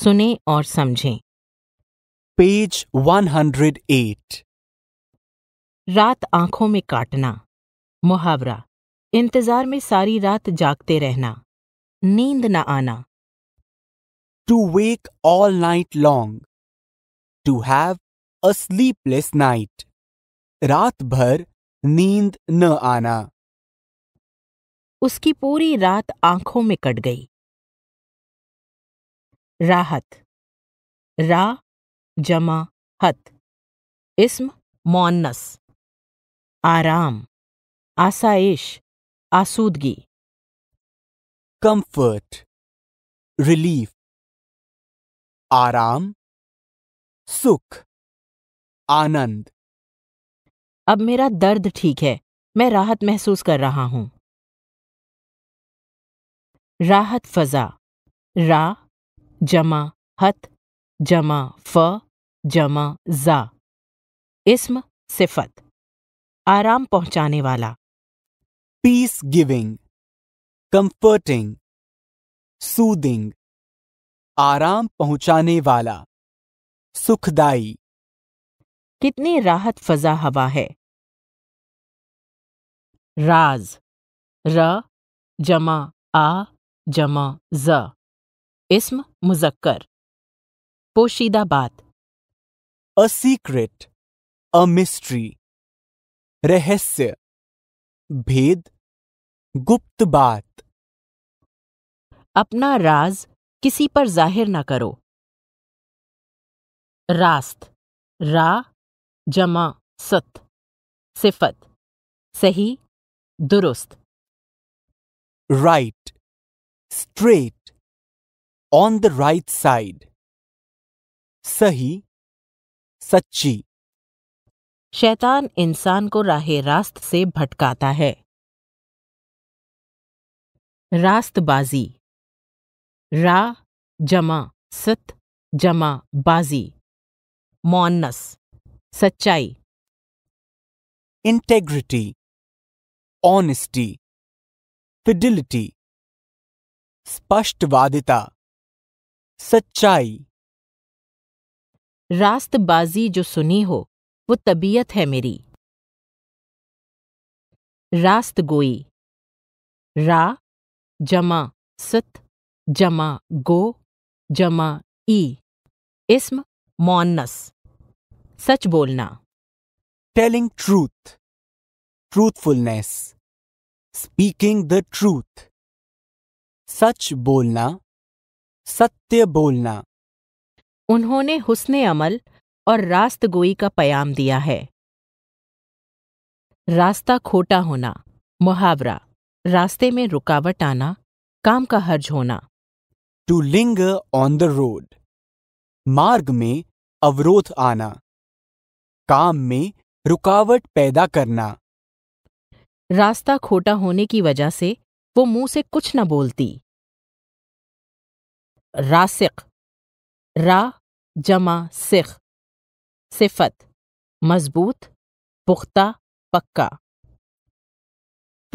सुने और समझें पेज 108 रात आंखों में काटना मुहावरा इंतजार में सारी रात जागते रहना नींद न आना to wake all night long to have a sleepless night रात भर नींद न आना उसकी पूरी रात आंखों में कट गई राहत रा जमा हत इसम मौनस आराम आसाइश आसूदगी कंफर्ट रिलीफ आराम सुख आनंद अब मेरा दर्द ठीक है मैं राहत महसूस कर रहा हूं राहत फजा रा जमा हत जमा फ जमा ज़ा इस्म सिफत आराम पहुंचाने वाला पीस गिविंग कंफर्टिंग सूदिंग आराम पहुंचाने वाला सुखदाई कितनी राहत फजा हवा है राज र जमा आ जमा ज इस्म मुजक्कर पोशीदा बात अ सीक्रेट अ मिस्ट्री रहस्य भेद गुप्त बात अपना राज किसी पर जाहिर ना करो रास्त रा जमा सत सिफत सही दुरुस्त right straight on the right side सही सच्ची शैतान इंसान को राह रास्त से भटकाता है रास्तबाजी रा जमा सत जमा बाजी मौनस सच्चाई इंटेग्रिटी ऑनेस्टी फिडिलिटी स्पष्टवादिता सच्चाई रास्तबाजी जो सुनी हो वो तबीयत है मेरी रास्त गोई रा जमा सत जमा गो जमा ई इस्म मौनस सच बोलना telling truth truthfulness speaking the truth सच बोलना सत्य बोलना उन्होंने हुस्न अमल और रास्त गोई का पयाम दिया है रास्ता खोटा होना मुहावरा रास्ते में रुकावट आना काम का हर्ज होना टू लिंग ऑन द रोड मार्ग में अवरोध आना काम में रुकावट पैदा करना रास्ता खोटा होने की वजह से वो मुंह से कुछ न बोलती रासिक रा जमा सिख सिफत मजबूत पुख्ता पक्का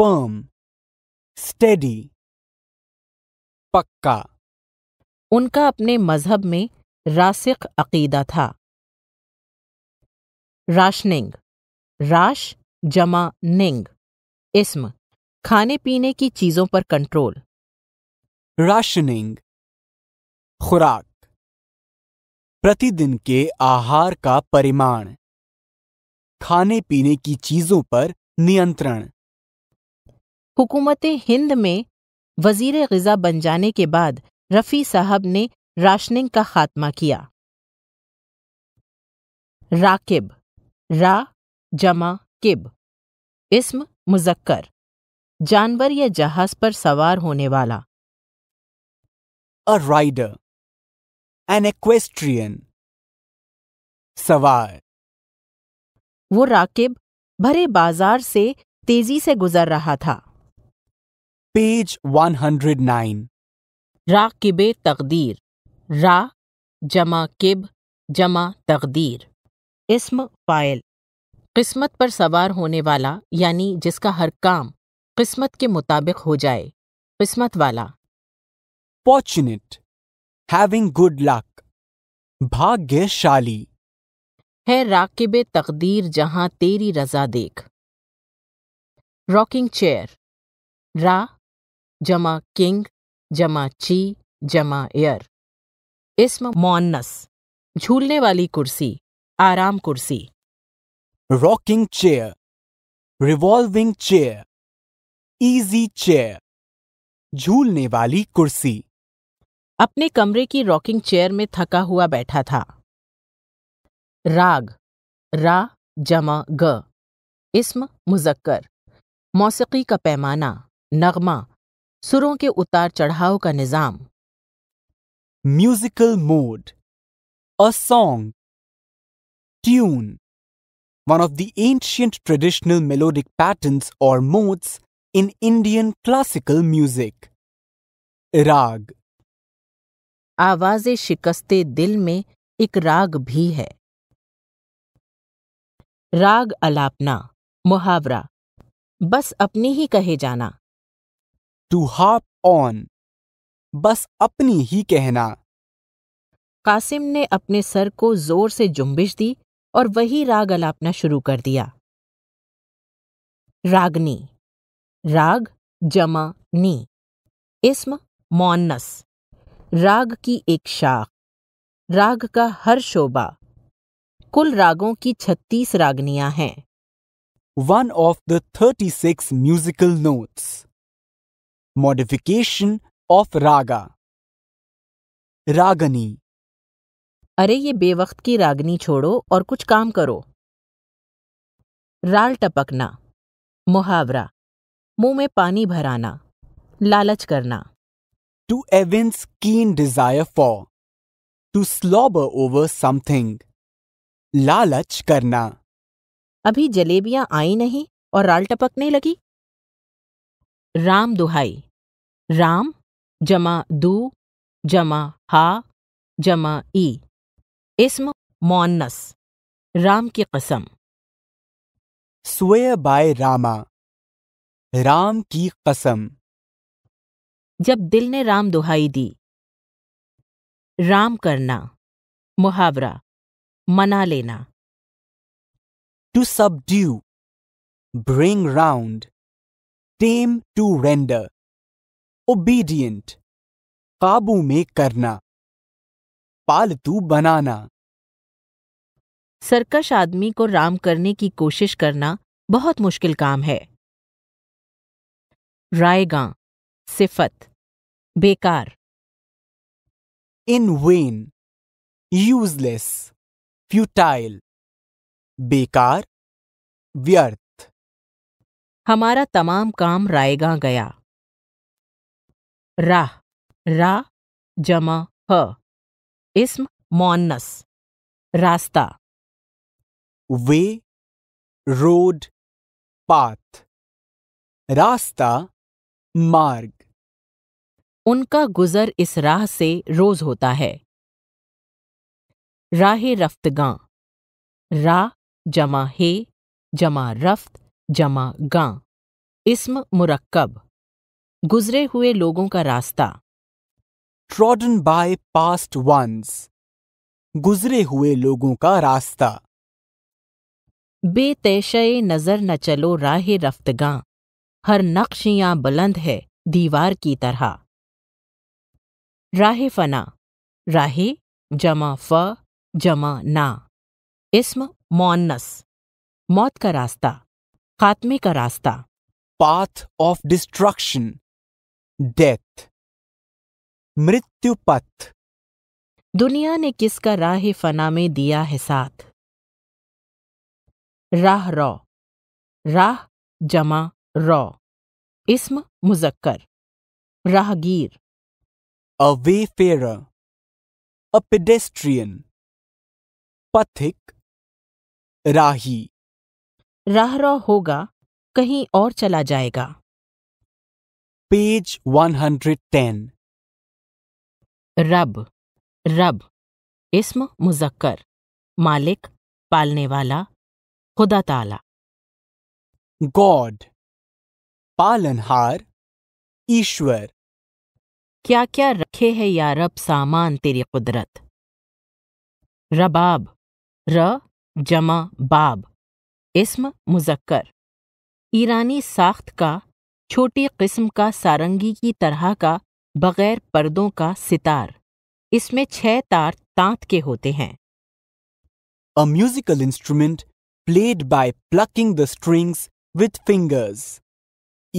पर्म स्टेडी पक्का उनका अपने मजहब में रासिक अकीदा था राशनिंग राश जमा निंग इसम खाने पीने की चीज़ों पर कंट्रोल राशनिंग खुराक प्रतिदिन के आहार का परिमाण खाने पीने की चीजों पर नियंत्रण हुकूमत हिंद में वजीर गजा बन जाने के बाद रफ़ी साहब ने राशनिंग का खात्मा किया राकिब रा जमा किब इसम मुजक्कर जानवर या जहाज पर सवार होने वाला अ राइडर एन एक्वेस्ट्रियन सवार वो राकिब भरे बाजार से तेजी से गुजर रहा था पेज 109 राकिब तकदीर रा जमा किब जमा तकदीर इसम फाइल किस्मत पर सवार होने वाला यानी जिसका हर काम किस्मत के मुताबिक हो जाए किस्मत वाला फॉर्चुनेट हैविंग गुड लक भाग्यशाली है राकिब तकदीर जहां तेरी रजा देख रॉकिंग चेयर रा जमा किंग जमा ची जमा एयर इसम मोन्नस झूलने वाली कुर्सी आराम कुर्सी rocking chair revolving chair easy chair झूलने वाली कुर्सी अपने कमरे की रॉकिंग चेयर में थका हुआ बैठा था राग रा जमा ग इस्म मुजक्कर मौसीकी का पैमाना नगमा सुरों के उतार चढ़ाव का निज़ाम musical mode a song tune one of the ancient traditional melodic patterns और modes in Indian classical music राग आवाज शिकस्ते दिल में एक राग भी है राग अलापना मुहावरा बस अपनी ही कहे जाना टू हाप ऑन बस अपनी ही कहना कासिम ने अपने सर को जोर से जुम्बिश दी और वही राग अलापना शुरू कर दिया रागनी राग जमा नी इसम मौनस राग की एक शाख राग का हर शोभा कुल रागों की छत्तीस रागनियां हैं one of the thirty six musical notes modification of raga रागनी अरे ये बेवक्त की रागनी छोड़ो और कुछ काम करो राल टपकना मुहावरा मुंह में पानी भराना लालच करना to evince keen desire for, to slobber over something, लालच करना अभी जलेबियां आई नहीं और राल टपकने लगी राम दुहाई राम जमा दू जमा हा जमा ई इसम मोन्नस राम की कसम स्वेय बाय रामा राम की कसम जब दिल ने राम दुहाई दी राम करना मुहावरा मना लेना to subdue bring round tame to render obedient काबू में करना पालतू बनाना सरकश आदमी को राम करने की कोशिश करना बहुत मुश्किल काम है रायगा सिफत बेकार इन वेन यूजलेस फ्यूटाइल बेकार व्यर्थ हमारा तमाम काम रायगा गया राह रा जमा ह इसम मौनस रास्ता वे रोड पाथ रास्ता मार्ग उनका गुजर इस राह से रोज होता है राह रफ्तगा रा जमा हे जमा रफ्त जमा गां इस्म मुरक्कब गुजरे हुए लोगों का रास्ता ट्रॉडन बाय पास्ट वंस गुजरे हुए लोगों का रास्ता बेतैशय नजर न चलो राह रफ्तगा हर नक्श या बुलंद है दीवार की तरह राह फ़ना राहे जमा फ जमा ना इसम मोन्नस मौत का रास्ता खात्मे का रास्ता पाथ ऑफ डिस्ट्रक्शन डेथ मृत्यु पथ दुनिया ने किसका राह फना में दिया है साथ राह रौ राह जमा रौ इसम मुजक्कर राहगीर a wayfarer, a pedestrian, पथिक राही राहरा होगा कहीं और चला जाएगा पेज 110 रब रब इसम मुजक्कर मालिक पालने वाला खुदा ताला गॉड पालनहार ईश्वर क्या क्या रखे है या रब सामान तेरी कुदरत रबाब र जमा बाब इस्म मुजक्कर ईरानी साख्त का छोटी किस्म का सारंगी की तरह का बग़ैर पर्दों का सितार इसमें छह तार तांत के होते हैं a musical instrument played by plucking the strings with fingers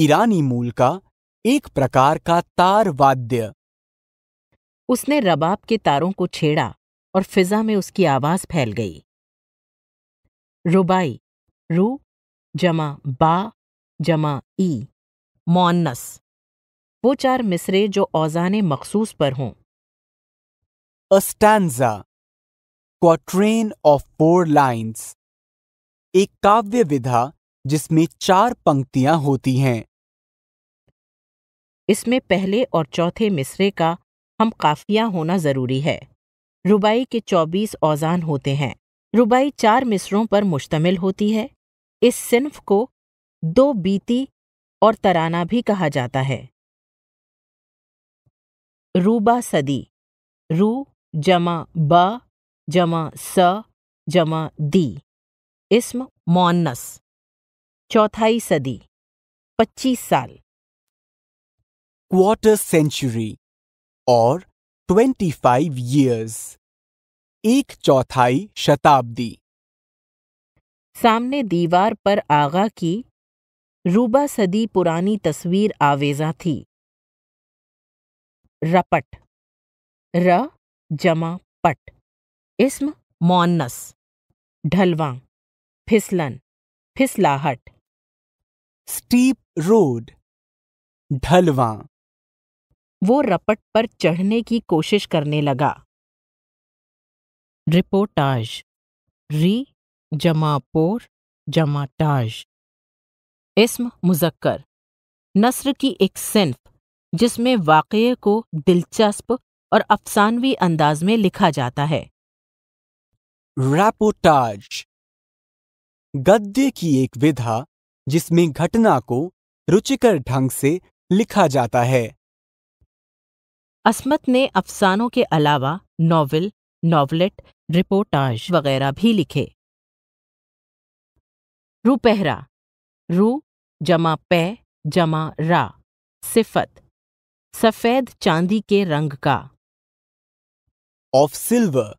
ईरानी मूल का एक प्रकार का तार वाद्य उसने रबाब के तारों को छेड़ा और फिजा में उसकी आवाज फैल गई रुबाई रू जमा बा जमा ई मोन्नस वो चार मिसरे जो औजाने मखसूस पर हों a stanza quatrain of four lines एक काव्य विधा जिसमें चार पंक्तियां होती हैं इसमें पहले और चौथे मिसरे का हम काफिया होना ज़रूरी है रुबाई के चौबीस औजान होते हैं रुबाई चार मिसरों पर मुश्तमिल होती है इस सिन्फ को दो बीती और तराना भी कहा जाता है रूबा सदी रू जमा ब जमा स जमा दी इसम मोन्नस चौथाई सदी पच्चीस साल क्वार्टर सेंचुरी और 25 ईयर्स एक चौथाई शताब्दी सामने दीवार पर आगा की रूबा सदी पुरानी तस्वीर आवेजा थी रपट र जमा पट इसम मौनस ढलवा फिसलन फिसलाहट स्टीप रोड ढलवा वो रपट पर चढ़ने की कोशिश करने लगा रिपोर्टाज री जमा पोर जमा टाज इसम मुजक्कर नस्र की एक सिंफ जिसमें वाक़ को दिलचस्प और अफसानवी अंदाज में लिखा जाता है रेपोटाज गद्य की एक विधा जिसमें घटना को रुचिकर ढंग से लिखा जाता है असमत ने अफसानों के अलावा नावल नावलेट रिपोर्टाज वगैरह भी लिखे रूपहरा रू जमा पे जमा रा सिफत सफेद चांदी के रंग का of silver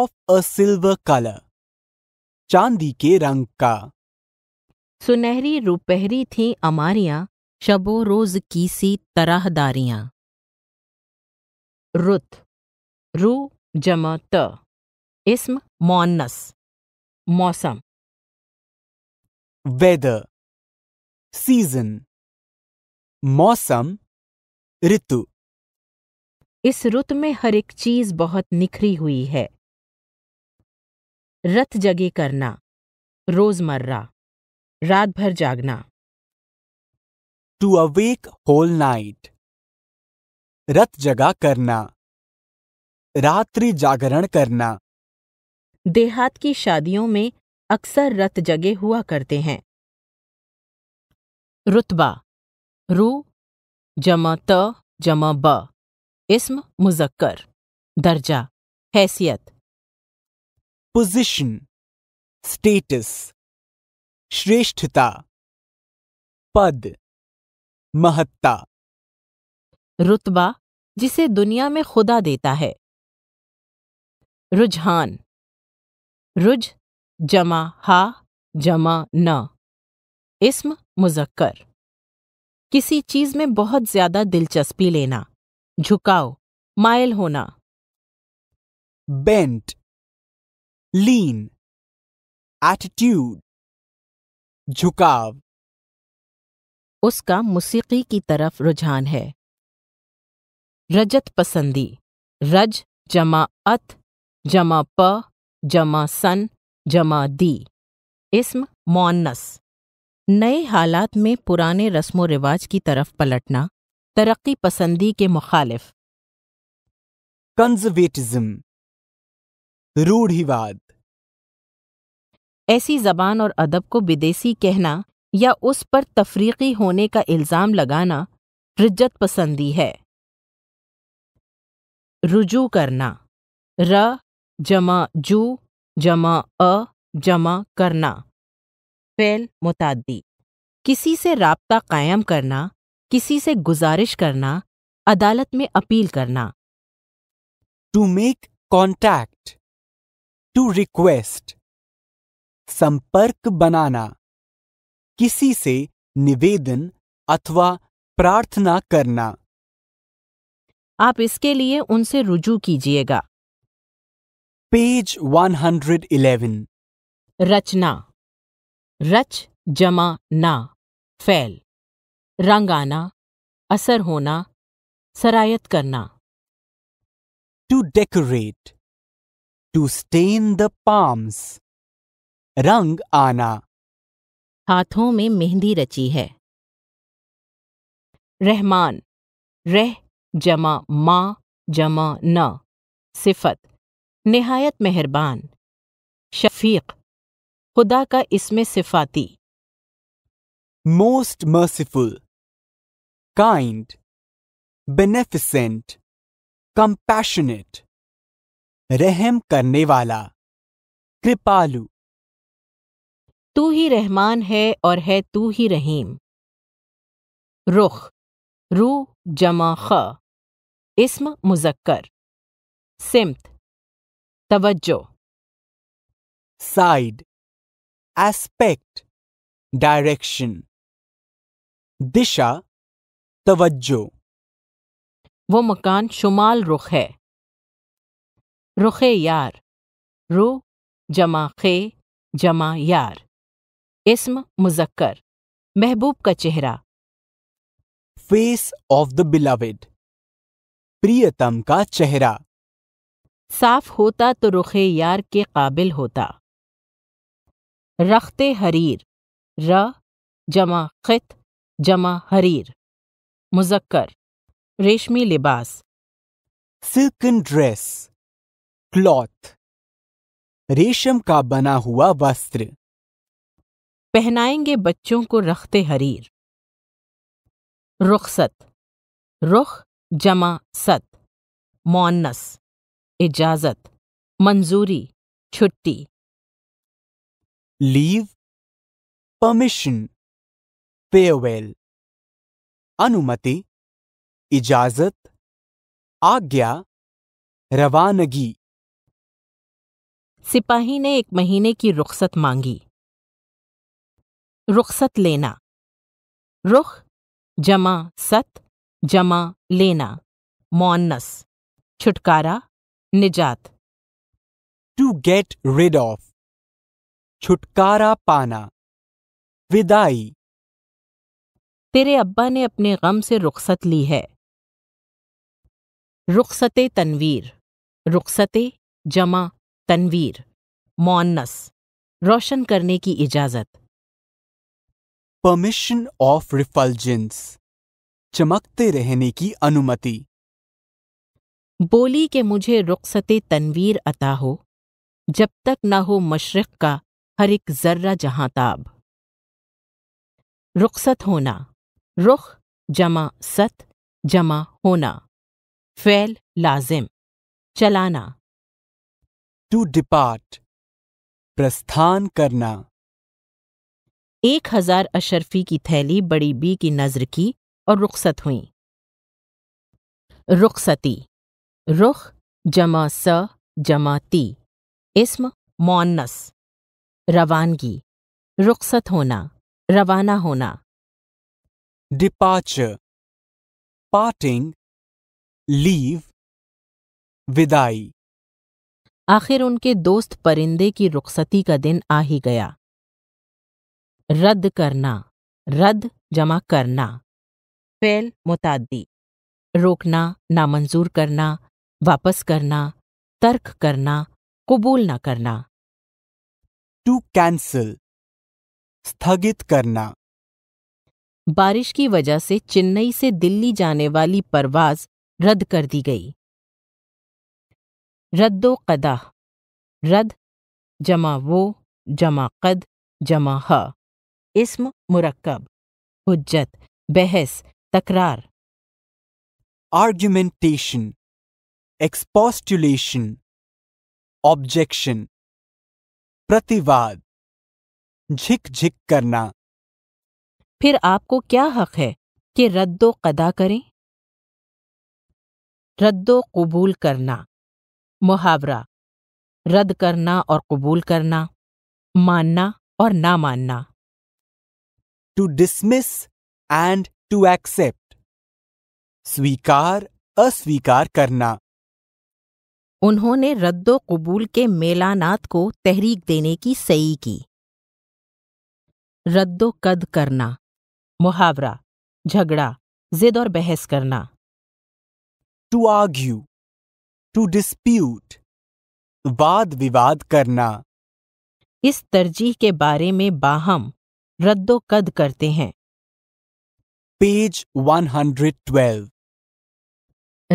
of a silver colour चांदी के रंग का सुनहरी रुपहरी थी अमारियां शबो रोज की सी तरहदारियां रुत रू जमा त इस्म मौनस मौसम वेदर सीजन मौसम ऋतु इस रुत में हर एक चीज बहुत निखरी हुई है रथ जगे करना रोजमर्रा रात भर जागना टू अवेक होल नाइट रत जगा करना रात्रि जागरण करना देहात की शादियों में अक्सर रत जगे हुआ करते हैं रुतबा रू जमा त जमा ब इसम मुजक्कर दर्जा हैसियत पोजीशन स्टेटस श्रेष्ठता पद महत्ता रुतबा जिसे दुनिया में खुदा देता है रुझान रुझ जमा हा जमा न इसम मुजक्कर किसी चीज में बहुत ज्यादा दिलचस्पी लेना झुकाव मायल होना बेंट लीन एटीट्यूड झुकाव उसका मौसीकी की तरफ रुझान है रजत पसंदी रज जमा अत जमा प जमा सन जमा दी इसम मौनस नए हालात में पुराने रस्म रिवाज की तरफ पलटना तरक्की पसंदी के मुखालिफ कंजर्वेटिज्म रूढ़िवाद ऐसी जबान और अदब को विदेशी कहना या उस पर तफरीकी होने का इल्ज़ाम लगाना रिज्जत पसंदी है रुजू करना र जमा जू जमा अ जमा करना फ़ैल मुतादी किसी से रबता कायम करना किसी से गुजारिश करना अदालत में अपील करना to make contact to request संपर्क बनाना किसी से निवेदन अथवा प्रार्थना करना आप इसके लिए उनसे रुजू कीजिएगा पेज 111 रचना रच जमा ना फैल रंग आना असर होना सरायत करना to decorate to stain the palms रंग आना हाथों में मेहंदी रची है रहमान रह जमा माँ जमा न सिफत नहायत मेहरबान शफीक खुदा का इसमें सिफाती most merciful kind beneficent compassionate रहम करने वाला कृपालु तू ही रहमान है और है तू ही रहीम रुख रू जमा ख इस्म मुजक्कर सिमत तवज्जो साइड एस्पेक्ट डायरेक्शन दिशा तवज्जो वो मकान शुमाल रुख है रुखे यार रू जमा खे जमा यार इसम मुजक्कर महबूब का चेहरा फेस ऑफ द बिलविड प्रियतम का चेहरा साफ होता तो रुखे यार के काबिल होता रखते हरीर र जमा खित जमा हरीर मुजक्कर रेशमी लिबास सिल्कन ड्रेस क्लॉथ रेशम का बना हुआ वस्त्र पहनाएंगे बच्चों को रखते हरीर रुखसत रुख जमा सत मोनस इजाज़त मंजूरी छुट्टी लीव परमिशन पेवेल अनुमति इजाज़त आज्ञा रवानगी सिपाही ने एक महीने की रुखसत मांगी रुखसत लेना रुख जमा सत जमा लेना मौनस छुटकारा निजात टू गेट रिड ऑफ छुटकारा पाना विदाई तेरे अब्बा ने अपने गम से रुखसत ली है रुखसत तनवीर रुखसत जमा तनवीर मौनस रोशन करने की इजाज़त परमिशन ऑफ रिफल्जेंस चमकते रहने की अनुमति बोली के मुझे रुखसते तनवीर अता हो जब तक न हो मशरक़ का हर एक जर्रा जहां ताब रुखसत होना रुख जमा सत जमा होना फैल लाजिम चलाना टू डिपार्ट प्रस्थान करना एक हजार अशरफी की थैली बड़ी बी की नजर की और रुखसत हुई रुखसती रुख जमा स जमाती इसम मौनस रवानगी रुखसत होना रवाना होना डिपाचर पार्टिंग लीव विदाई आखिर उनके दोस्त परिंदे की रुखसती का दिन आ ही गया रद्द करना रद्द जमा करना फेल मुतादी रोकना नामंजूर करना वापस करना तर्क करना कबूल ना करना टू कैंसिल स्थगित करना बारिश की वजह से चेन्नई से दिल्ली जाने वाली परवाज रद्द कर दी गई रद्दो कदा रद्द जमा वो जमा कद जमा ह इस्म मुरक्कब हुज्जत बहस तकरार आर्ग्यूमेंटेशन एक्सपोस्टुलेशन ऑब्जेक्शन प्रतिवाद झिक झिक करना फिर आपको क्या हक है कि रद्दो कदा करें रद्दो कबूल करना मुहावरा रद्द करना और कबूल करना मानना और ना मानना to dismiss and to accept स्वीकार अस्वीकार करना उन्होंने रद्दो कबूल के मेलानात को तहरीक देने की सही की रद्दो कद करना मुहावरा झगड़ा जिद और बहस करना टू आर्ग्यू टू डिस्प्यूट वाद विवाद करना इस तरजीह के बारे में बाहम रद्दो कद करते हैं पेज 112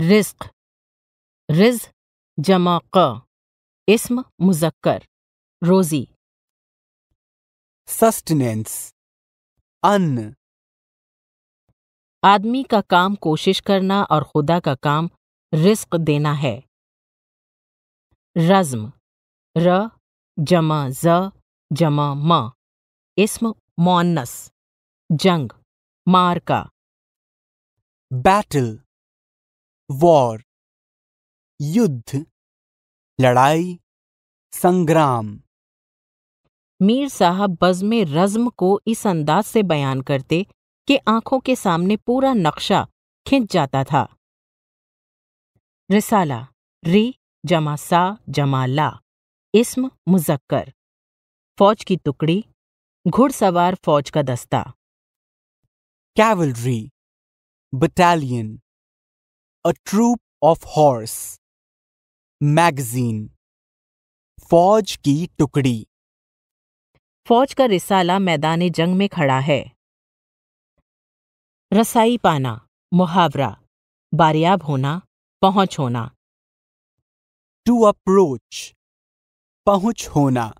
रिस्क रिज जमा क इसम मुजक्कर रोजी सस्टेनेंस अन्न आदमी का काम कोशिश करना और खुदा का काम रिस्क देना है रज्म र जमा ज जमा म इसम मौनस जंग मारका बैटल वॉर युद्ध लड़ाई संग्राम मीर साहब बज़ में रज्म को इस अंदाज से बयान करते कि आंखों के सामने पूरा नक्शा खिंच जाता था रिसाला री जमा सा जमा ला इसम मुजक्कर फौज की टुकड़ी घुड़सवार फौज का दस्ता cavalry battalion a troop of horse magazine फौज की टुकड़ी फौज का रिसाला मैदान जंग में खड़ा है रसाई पाना मुहावरा बारियाब होना पहुंच होना टू अप्रोच पहुंच होना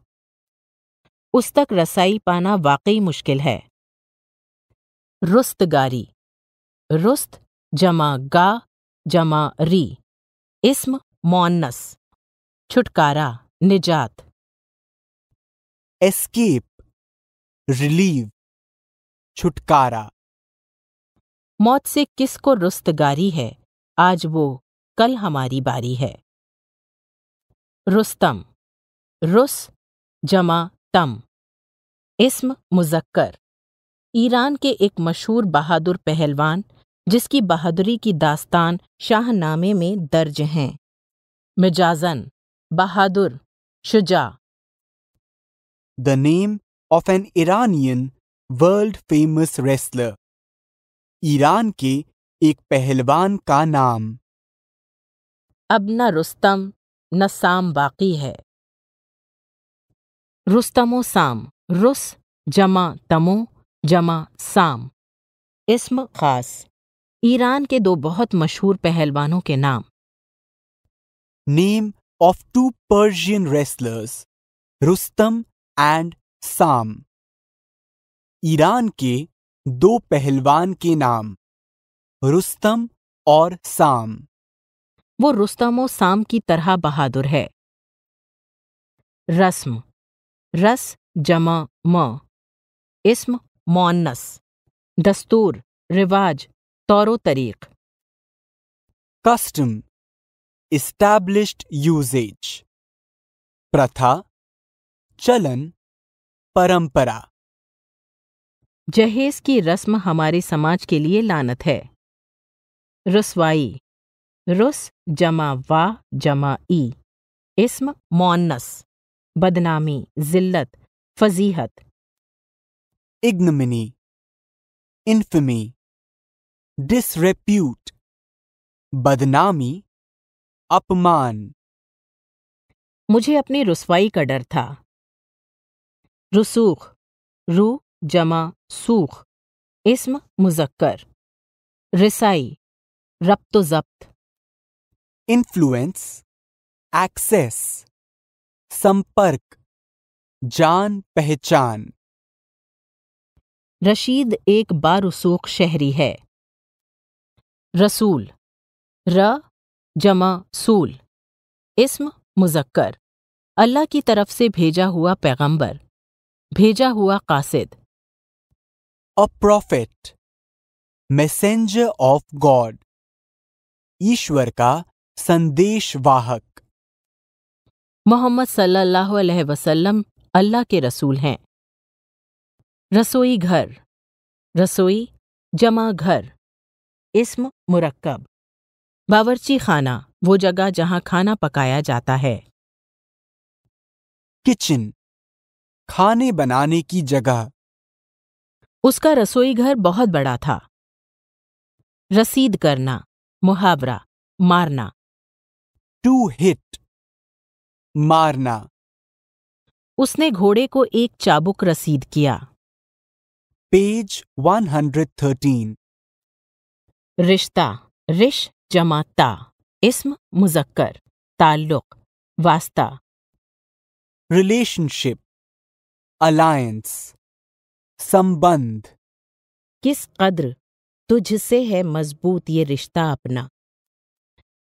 उस तक रसाई पाना वाकई मुश्किल है रुस्तगारी रुस्त जमा गा जमा री इसम मौनस छुटकारा निजात एस्केप रिलीव छुटकारा मौत से किसको रुस्तगारी है आज वो कल हमारी बारी है रुस्तम रुस जमा तम इस्म मुजक्कर ईरान के एक मशहूर बहादुर पहलवान जिसकी बहादुरी की दास्तान शाहनामे में दर्ज हैं मिजाजन बहादुर शुजा the name of an Iranian world famous wrestler Iran के एक पहलवान का नाम अब न रुस्तम न साम बाकी है रुस्तमो साम रुस जमा तमो जमा साम इसम खास ईरान के दो बहुत मशहूर पहलवानों के नाम name of two Persian wrestlers Rustam and Sam Iran के दो पहलवान के नाम रुस्तम और साम वो रुस्तमो साम की तरह बहादुर है रस्म रस जमा म इस्म मौनस दस्तूर रिवाज तौर तरीक कस्टम इस्टैब्लिश्ड यूजेज प्रथा चलन परंपरा जहेज की रस्म हमारे समाज के लिए लानत है रसवाई रुस जमा वा जमा ई इसम मौनस बदनामी जिल्लत फजीहत इग्नमिनी इन्फमी डिसरेप्यूट बदनामी अपमान मुझे अपनी रसवाई का डर था रसूख रू जमा सूख इसम मुजक्कर रिसाई रब्त जब्त इन्फ्लुएंस एक्सेस संपर्क जान पहचान रशीद एक बारसूख शहरी है रसूल र जमा सूल इस्म मुजक्कर अल्लाह की तरफ से भेजा हुआ पैगंबर भेजा हुआ कासिद a prophet messenger of God ईश्वर का संदेशवाहक मोहम्मद सल्लल्लाहु अलैहि वसल्लम अल्लाह के रसूल हैं रसोई घर रसोई जमा घर इस्म मुरक्कब बावर्ची खाना वो जगह जहां खाना पकाया जाता है किचन खाने बनाने की जगह उसका रसोई घर बहुत बड़ा था रसीद करना मुहावरा मारना टू हिट मारना उसने घोड़े को एक चाबुक रसीद किया पेज 113 रिश्ता रिश जमाता इसम मुजक्कर ताल्लुक वास्ता रिलेशनशिप अलायंस संबंध किस कद्र तुझसे है मजबूत ये रिश्ता अपना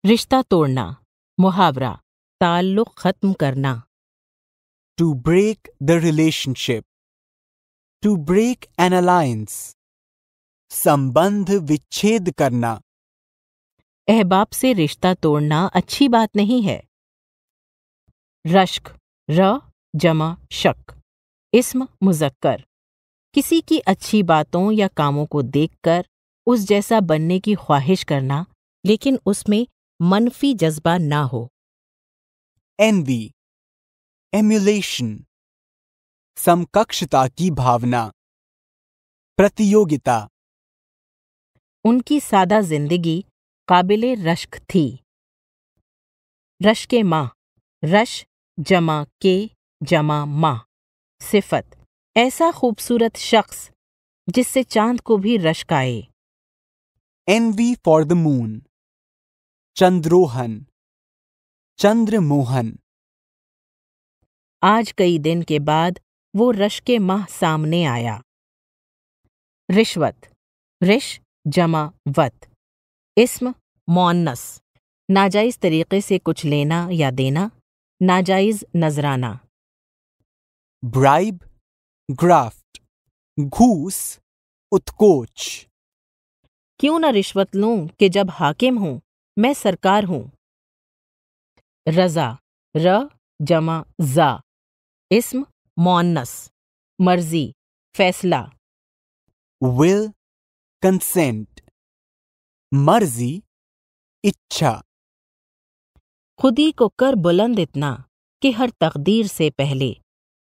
रिश्ता तोड़ना मुहावरा ताल्लुक खत्म करना to break the relationship to break an alliance संबंध विच्छेद करना अहबाब से रिश्ता तोड़ना अच्छी बात नहीं है रश्क र जमा शक इसम मुजक्कर किसी की अच्छी बातों या कामों को देखकर उस जैसा बनने की ख्वाहिश करना लेकिन उसमें मनफी जज्बा ना हो envy, emulation, समकक्षता की भावना प्रतियोगिता उनकी सादा जिंदगी काबिल रश्क थी रश के माँ रश जमा के जमा माँ सिफत ऐसा खूबसूरत शख्स जिससे चांद को भी रश्क आए एनवी फॉर द मून चंद्रोहन चंद्रमोहन आज कई दिन के बाद वो रश के माह सामने आया रिश्वत रिश जमा वत इस्म मौनस नाजायज तरीके से कुछ लेना या देना नाजायज नजराना ब्राइब ग्राफ्ट घूस उत्कोच क्यों ना रिश्वत लूं कि जब हाकिम हूं मैं सरकार हूं रज़ा र जमा ज़ा इस्म मोन्नस मर्जी फैसला विल कंसेंट मर्जी इच्छा खुदी को कर बुलंद इतना कि हर तकदीर से पहले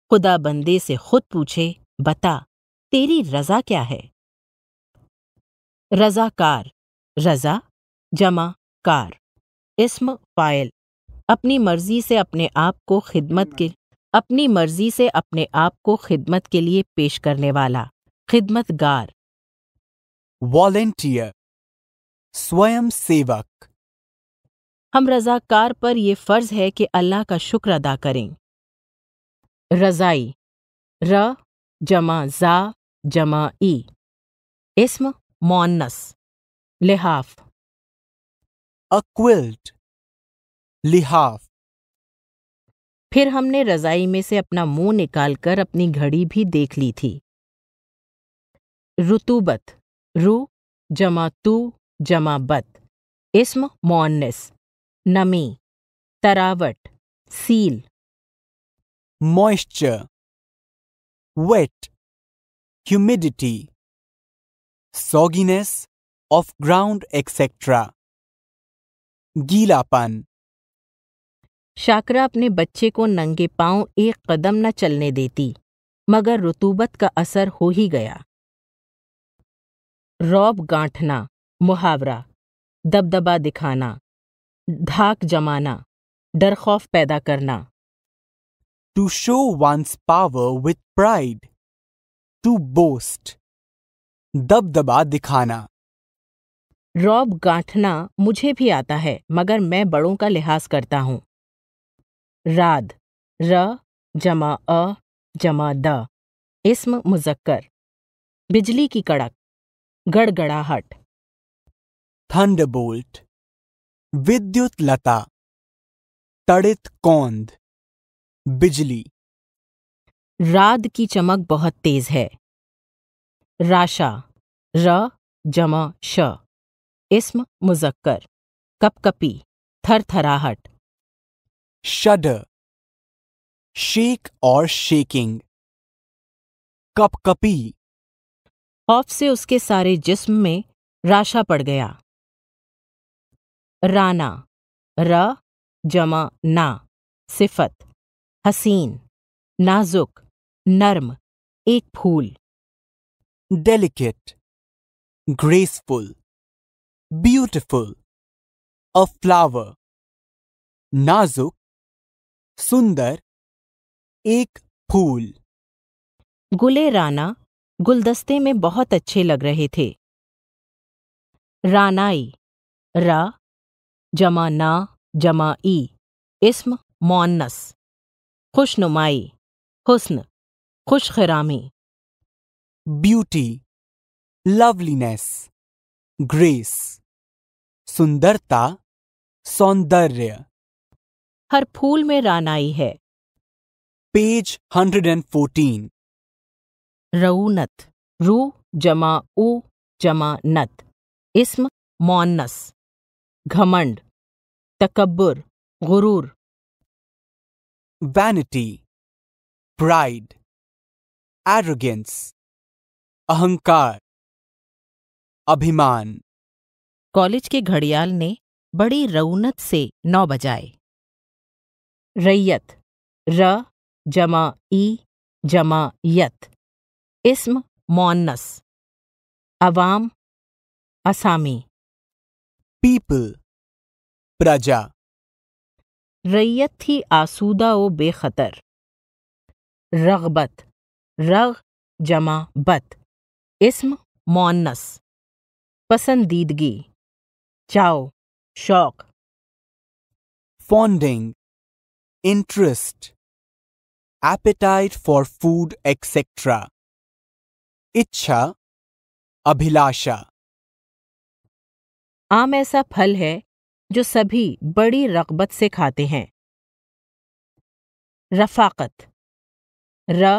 खुदा बंदे से खुद पूछे बता तेरी रज़ा क्या है रज़ाकार रज़ा जमा कार इसम फाइल अपनी मर्जी से अपने आप को खिदमत के अपनी मर्जी से अपने आप को खिदमत के लिए पेश करने वाला खिदमत गार वॉलेंटियर स्वयं सेवक हम रजाकार पर यह फर्ज है कि अल्लाह का शुक्र अदा करें रजाई र जमा जा जमा ई इसम मोनस लिहाफ अक्विल्ट लिहाफ फिर हमने रजाई में से अपना मुंह निकालकर अपनी घड़ी भी देख ली थी रुतुबत रू जमा तू जमा बत इसम मौनस नमी तरावट सील moisture wet humidity sogginess of ground etcetera गीलापन शाकरा अपने बच्चे को नंगे पांव एक कदम न चलने देती मगर रुतूबत का असर हो ही गया रौब गांठना मुहावरा दबदबा दिखाना धाक जमाना डरखौफ पैदा करना to show one's power with pride to boast दबदबा दिखाना रौब गांठना मुझे भी आता है मगर मैं बड़ों का लिहाज करता हूँ राद र जमा अ जमा द इस्म मुजक्कर बिजली की कड़क गड़गड़ाहट थंडबोल्ट विद्युत लता तड़ित कौंद बिजली राद की चमक बहुत तेज है राशा र जमा श इस्म मुजक्कर कपकपी थरथराहट shudder shake or shaking कपकपी खौफ से उसके सारे जिस्म में राशा पड़ गया राना र जमा ना सिफत हसीन नाजुक नर्म एक फूल delicate graceful beautiful a flower नाजुक सुंदर एक फूल गुले राना गुलदस्ते में बहुत अच्छे लग रहे थे रानाई रा जमा ना जमा ई इसम मौनस खुशनुमाई हुस्न खुशखरामी ब्यूटी लवलीनेस ग्रेस सुंदरता सौंदर्य हर फूल में रानाई है पेज 114 रऊनत रू जमा उ जमा नत इसम मौनस घमंड तकबर गुरूर वैनिटी प्राइड एरोगेंस अहंकार अभिमान कॉलेज के घड़ियाल ने बड़ी रौनत से नौ बजाए रैयत र जमा ई जमा यत इस्म मोन्नस अवाम असामी पीपल प्रजा रैयत थी आसूदा ओ बेखतर रगबत रग जमा बत इस्म मोन्नस पसंदीदगी चाओ शौक फॉन्डिंग interest, appetite for food, etc. इच्छा अभिलाषा आम ऐसा फल है जो सभी बड़ी रगबत से खाते हैं रफाकत र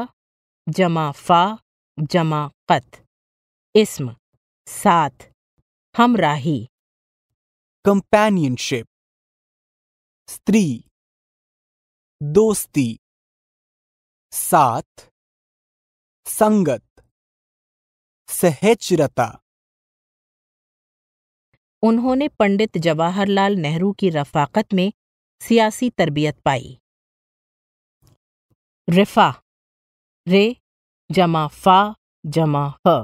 जमा फा जमा कत इसम साथ हमराही कंपेनियनशिप स्त्री दोस्ती साथ संगत सहचरता उन्होंने पंडित जवाहरलाल नेहरू की रफाकत में सियासी तरबियत पाई रिफा रे जमा फा जमा ह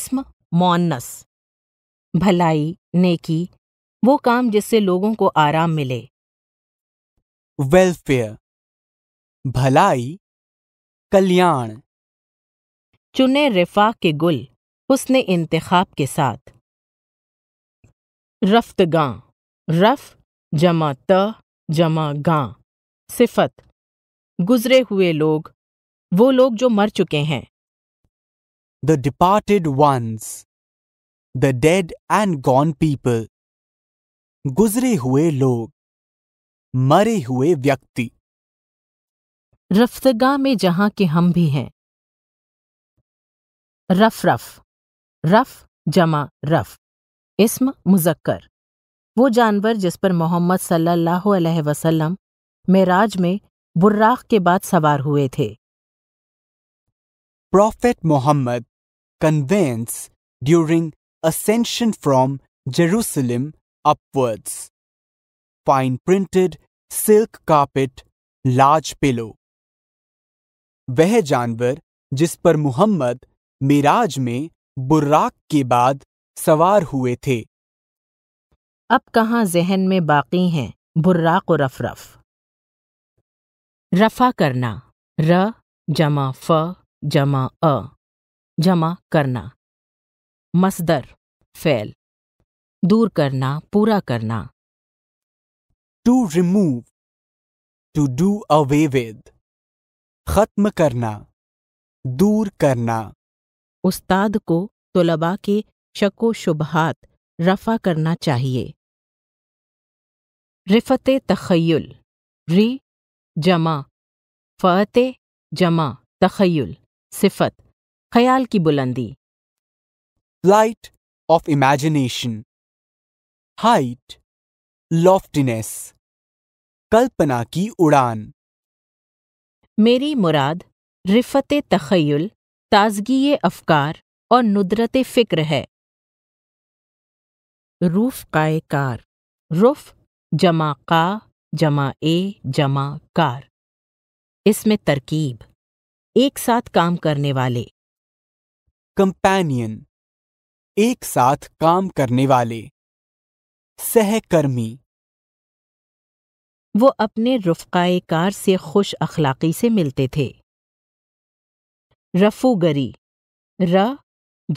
इस्म मौनस भलाई नेकी वो काम जिससे लोगों को आराम मिले वेलफेयर भलाई कल्याण चुने रिफा के गुल उसने इंतखाब के साथ रफ्त गां रफ जमा त जमा गां सिफत गुजरे हुए लोग वो लोग जो मर चुके हैं the departed ones the dead and gone people गुजरे हुए लोग मरे हुए व्यक्ति रफ्तगा में जहां के हम भी हैं रफ रफ रफ जमा रफ इस्म मुजक्कर वो जानवर जिस पर मोहम्मद सल्लल्लाहु अलैहि वसल्लम मेराज में बुर्राख के बाद सवार हुए थे Prophet Muhammad convenes during ascension from Jerusalem upwards. Fine printed silk carpet large pillow वह जानवर जिस पर मुहम्मद मिराज में बुर्राक के बाद सवार हुए थे अब कहाँ जहन में बाकी हैं बुर्राक और रफरफ रफा करना र जमा फ जमा अ जमा करना मसदर फैल दूर करना पूरा करना to remove to do away with खत्म करना दूर करना उस्ताद को तलबा के शको शुबहात रफा करना चाहिए रिफत तखयल री जमा फ़त जमा तखयल सिफत ख्याल की बुलंदी light of imagination height loftiness कल्पना की उड़ान मेरी मुराद रिफत तखयल ताजगी अफकार और नुदरत फ़िक्र है रूफ काय कार रुफ जमा का जमा ए जमा कार इसमें तरकीब एक साथ काम करने वाले कंपेनियन एक साथ काम करने वाले सहकर्मी वो अपने रुफ़ाए कार से खुश अखलाक़ी से मिलते थे रफू गरी र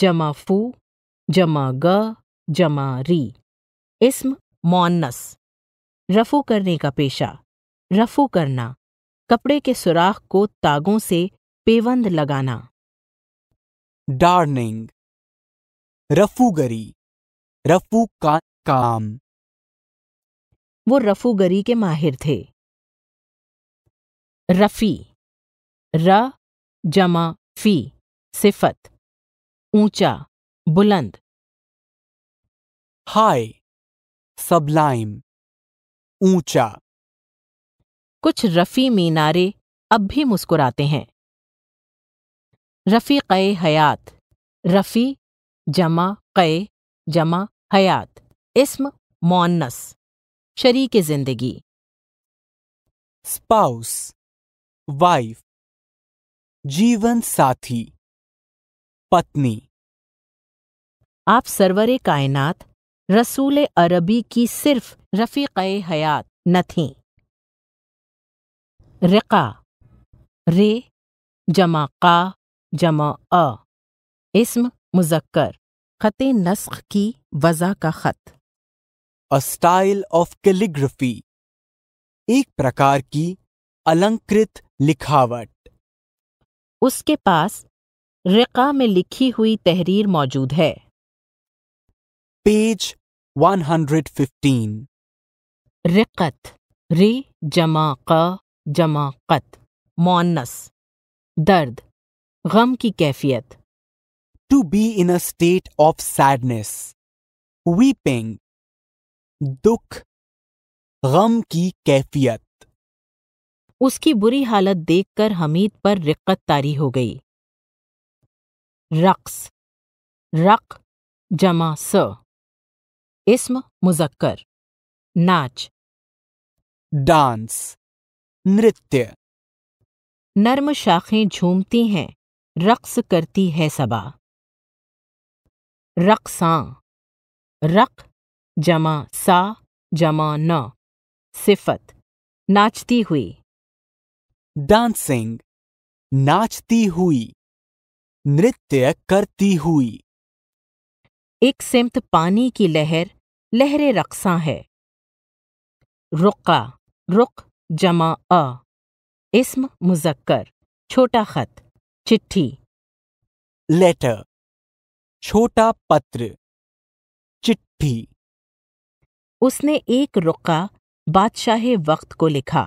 जमा फू जमा ग जमा री इसम मोनस रफू करने का पेशा रफू करना कपड़े के सुराख को तागों से पेवंद लगाना डार्निंग रफूगरी रफू का काम वो रफूगरी के माहिर थे रफ़ी र जमा फ़ी सिफत ऊंचा बुलंद हाय सबलाइम ऊंचा कुछ रफ़ी मीनारे अब भी मुस्कुराते हैं रफ़ी क़य हयात रफ़ी जमा क़य जमा हयात इस्म मोनस शरीक जिंदगी स्पाउस वाइफ जीवन साथी पत्नी आप सरवर कायनात रसूल अरबी की सिर्फ रफ़ीक हयात न थी रिका रे जमा का जमा अ इसम मुजक्कर ख़त नस्ख की वज़ा का ख़त अ स्टाइल ऑफ कैलिग्राफी एक प्रकार की अलंकृत लिखावट उसके पास रिका में लिखी हुई तहरीर मौजूद है पेज 115 रिकत रे जमा क जमा कत मोनस दर्द गम की कैफियत to be in a state of sadness weeping दुख गम की कैफियत उसकी बुरी हालत देखकर हमीद पर रिक्कत तारी हो गई रक्स रक जमा स इसम मुजक्कर नाच डांस नृत्य नर्म शाखें झूमती हैं रक्स करती है सबा रक्सा रक जमा सा जमा न सिफत नाचती हुई डांसिंग नाचती हुई नृत्य करती हुई एक सिमत पानी की लहर लहरे रक्सा है रुका रुक जमा अ इसम मुजक्कर छोटा खत चिट्ठी लेटर छोटा पत्र चिट्ठी उसने एक रुका बादशाह वक्त को लिखा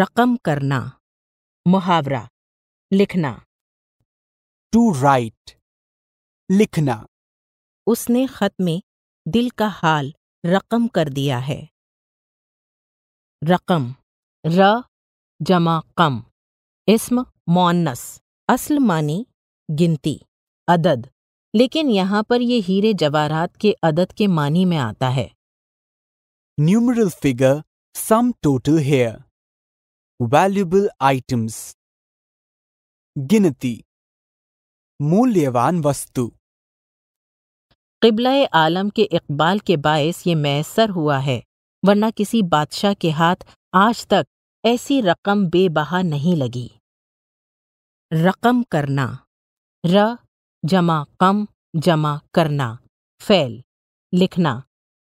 रकम करना मुहावरा लिखना टू राइट लिखना उसने खत में दिल का हाल रकम कर दिया है रकम र जमा कम इसम मोनस असल मानी गिनती अदद लेकिन यहाँ पर ये हीरे जवाहरात के अदद के मानी में आता है numeral figure sum total hair valuable items गिनती मूल्यवान वस्तु किबला आलम के इकबाल के बायस ये मैसर हुआ है वरना किसी बादशाह के हाथ आज तक ऐसी रकम बेबहा नहीं लगी रकम करना र जमा कम जमा करना फैल लिखना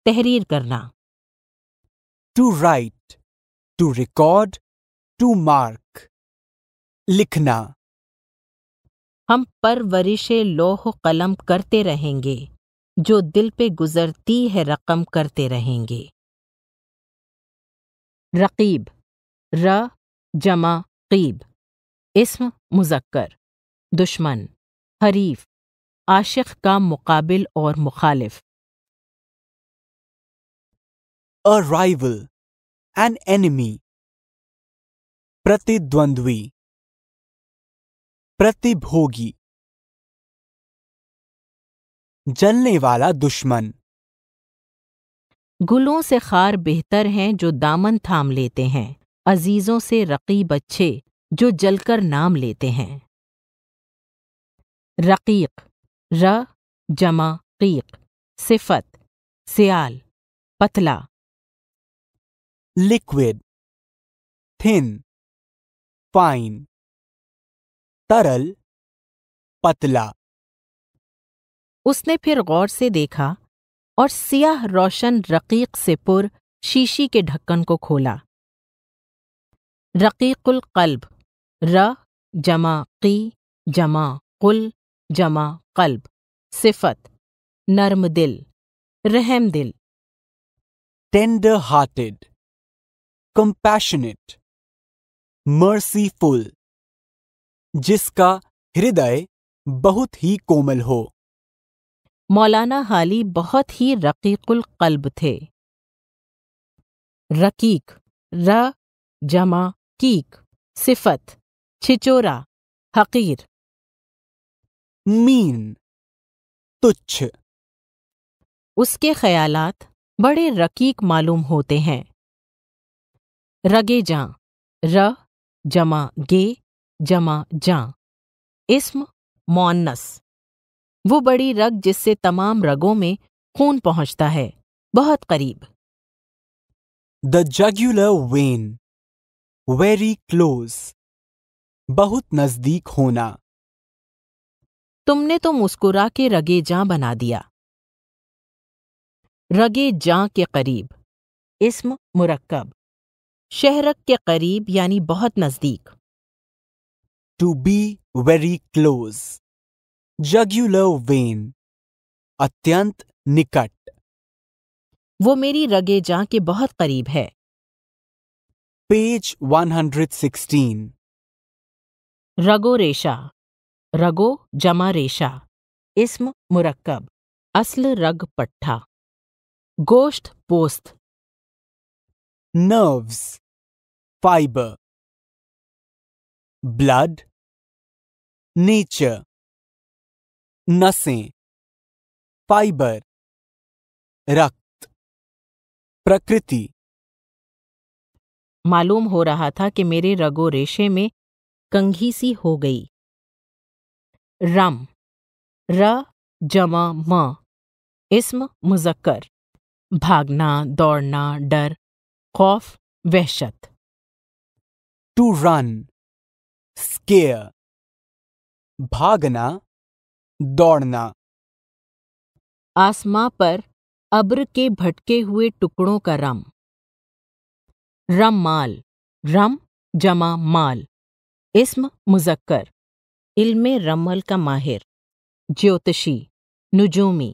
तहरीर करना to write to record to mark लिखना हम परवरिश लोह कलम करते रहेंगे जो दिल पे गुजरती है रकम करते रहेंगे रकीब र जमा कीब इसम मुजक्कर दुश्मन हरीफ आशिक का मुकाबिल और मुखालिफ अ राइवल एन एनिमी प्रतिद्वंद्वी प्रतिभोगी जलने वाला दुश्मन गुलों से खार बेहतर हैं जो दामन थाम लेते हैं अजीजों से रकीब अच्छे जो जलकर नाम लेते हैं रकीक र जमा कीक सिफत सियाल पतला लिक्विड थिन फाइन तरल पतला उसने फिर गौर से देखा और सियाह रोशन रकीक से पुर शीशी के ढक्कन को खोला रकीकुल कल्ब र जमा की जमा कुल जमा कल्ब सिफत नर्म दिल रहम दिल टेंडर हार्टेड कंपैशनेट मर्सीफुल जिसका हृदय बहुत ही कोमल हो मौलाना हाली बहुत ही रकीकुल कल्ब थे रकीक र जमा कीक सिफत छिचोरा हकीर मीन तुच्छ उसके ख्यालात बड़े रकीक मालूम होते हैं रगे जा र जमा गे जमा जा इस्म मौनस वो बड़ी रग जिससे तमाम रगों में खून पहुंचता है बहुत करीब the jugular vein very close बहुत नजदीक होना तुमने तो मुस्कुरा के रगे जा बना दिया रगे जा के करीब इसम मुरक्कब शहरक के करीब यानी बहुत नजदीक to be very close jugular vein अत्यंत निकट वो मेरी रगे जा के बहुत करीब है पेज 116 रगो रेशा रगो जमा रेशा इसम मुरक्कब असल रग पट्ठा गोश्त पोस्त नर्व्स फाइबर ब्लड नेचर नसें फाइबर रक्त प्रकृति मालूम हो रहा था कि मेरे रगो रेशे में कंघी सी हो गई रम र जमा म इसम मुजक्कर भागना दौड़ना डर खौफ वहशत टू रन स्केयर भागना दौड़ना आसमां पर अब्र के भटके हुए टुकड़ों का रम रम माल रम जमा माल इसम मुजक्कर इल्मे रमल का माहिर ज्योतिषी नुजूमी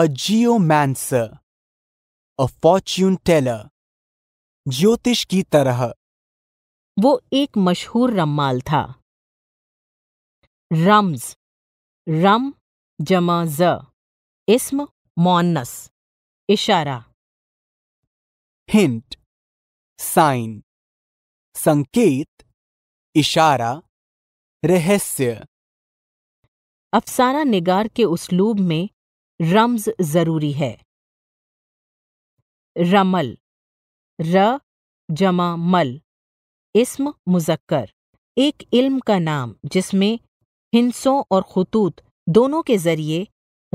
अ जियोमैंसर अ फॉर्च्यून टेलर ज्योतिष की तरह वो एक मशहूर रमाल था रम्स रम जमा ज इसम मोन्नस इशारा हिंट साइन संकेत इशारा रहस्य अफसाना निगार के उसलूब में रम्ज जरूरी है रमल र जमा मल इसम मुजक्कर एक इल्म का नाम जिसमें हिंसों और खतूत दोनों के जरिए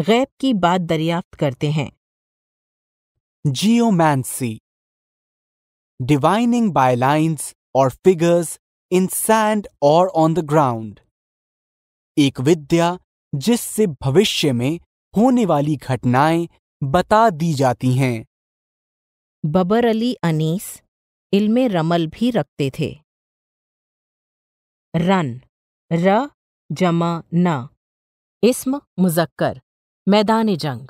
गैब की बात दरियाफ्त करते हैं geomancy divining by lines or figures in sand or on the ground एक विद्या जिससे भविष्य में होने वाली घटनाएं बता दी जाती हैं बबर अली अनीस इल्मे रमल भी रखते थे रन र जमा न इसम मुजक्कर मैदान जंग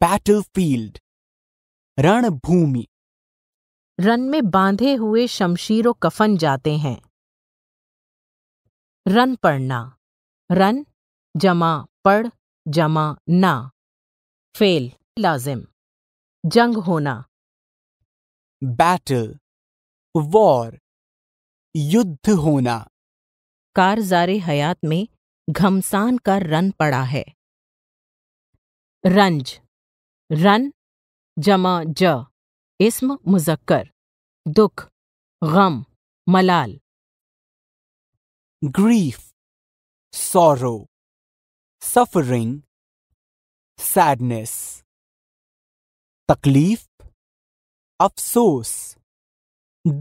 बैटल फील्ड रणभूमि रन में बांधे हुए और कफन जाते हैं रन पढ़ना रन जमा पढ़ जमा ना फेल लाजिम जंग होना बैटल वॉर युद्ध होना कारजारे हयात में घमसान का रन पड़ा है रंज रन जमा ज इसम मुजक्कर दुख गम मलाल ग्रीफ sorrow सफरिंग सैडनेस तकलीफ अफसोस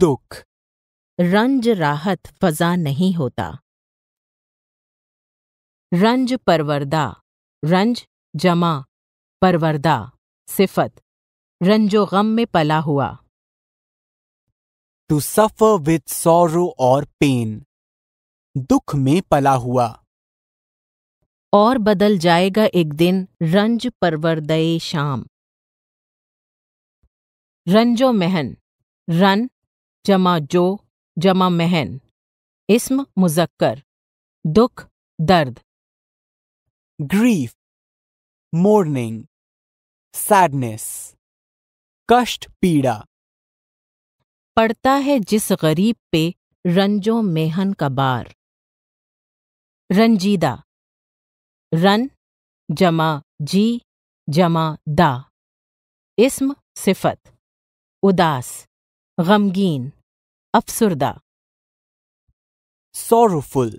दुख रंज राहत फजा नहीं होता रंज परवरदा रंज जमा परवरदा सिफत रंजो गम में पला हुआ to suffer with sorrow or pain दुख में पला हुआ और बदल जाएगा एक दिन रंज परवरदय शाम रंजो महन रन जमा जो जमा महन इसम मुजक्कर दुख दर्द ग्रीफ मोर्निंग सैडनेस कष्ट पीड़ा पड़ता है जिस गरीब पे रंजो मेहन का बार रंजीदा रन जमा जी जमा दा इसम सिफत उदास गमगीन अफसरदा सोरफुल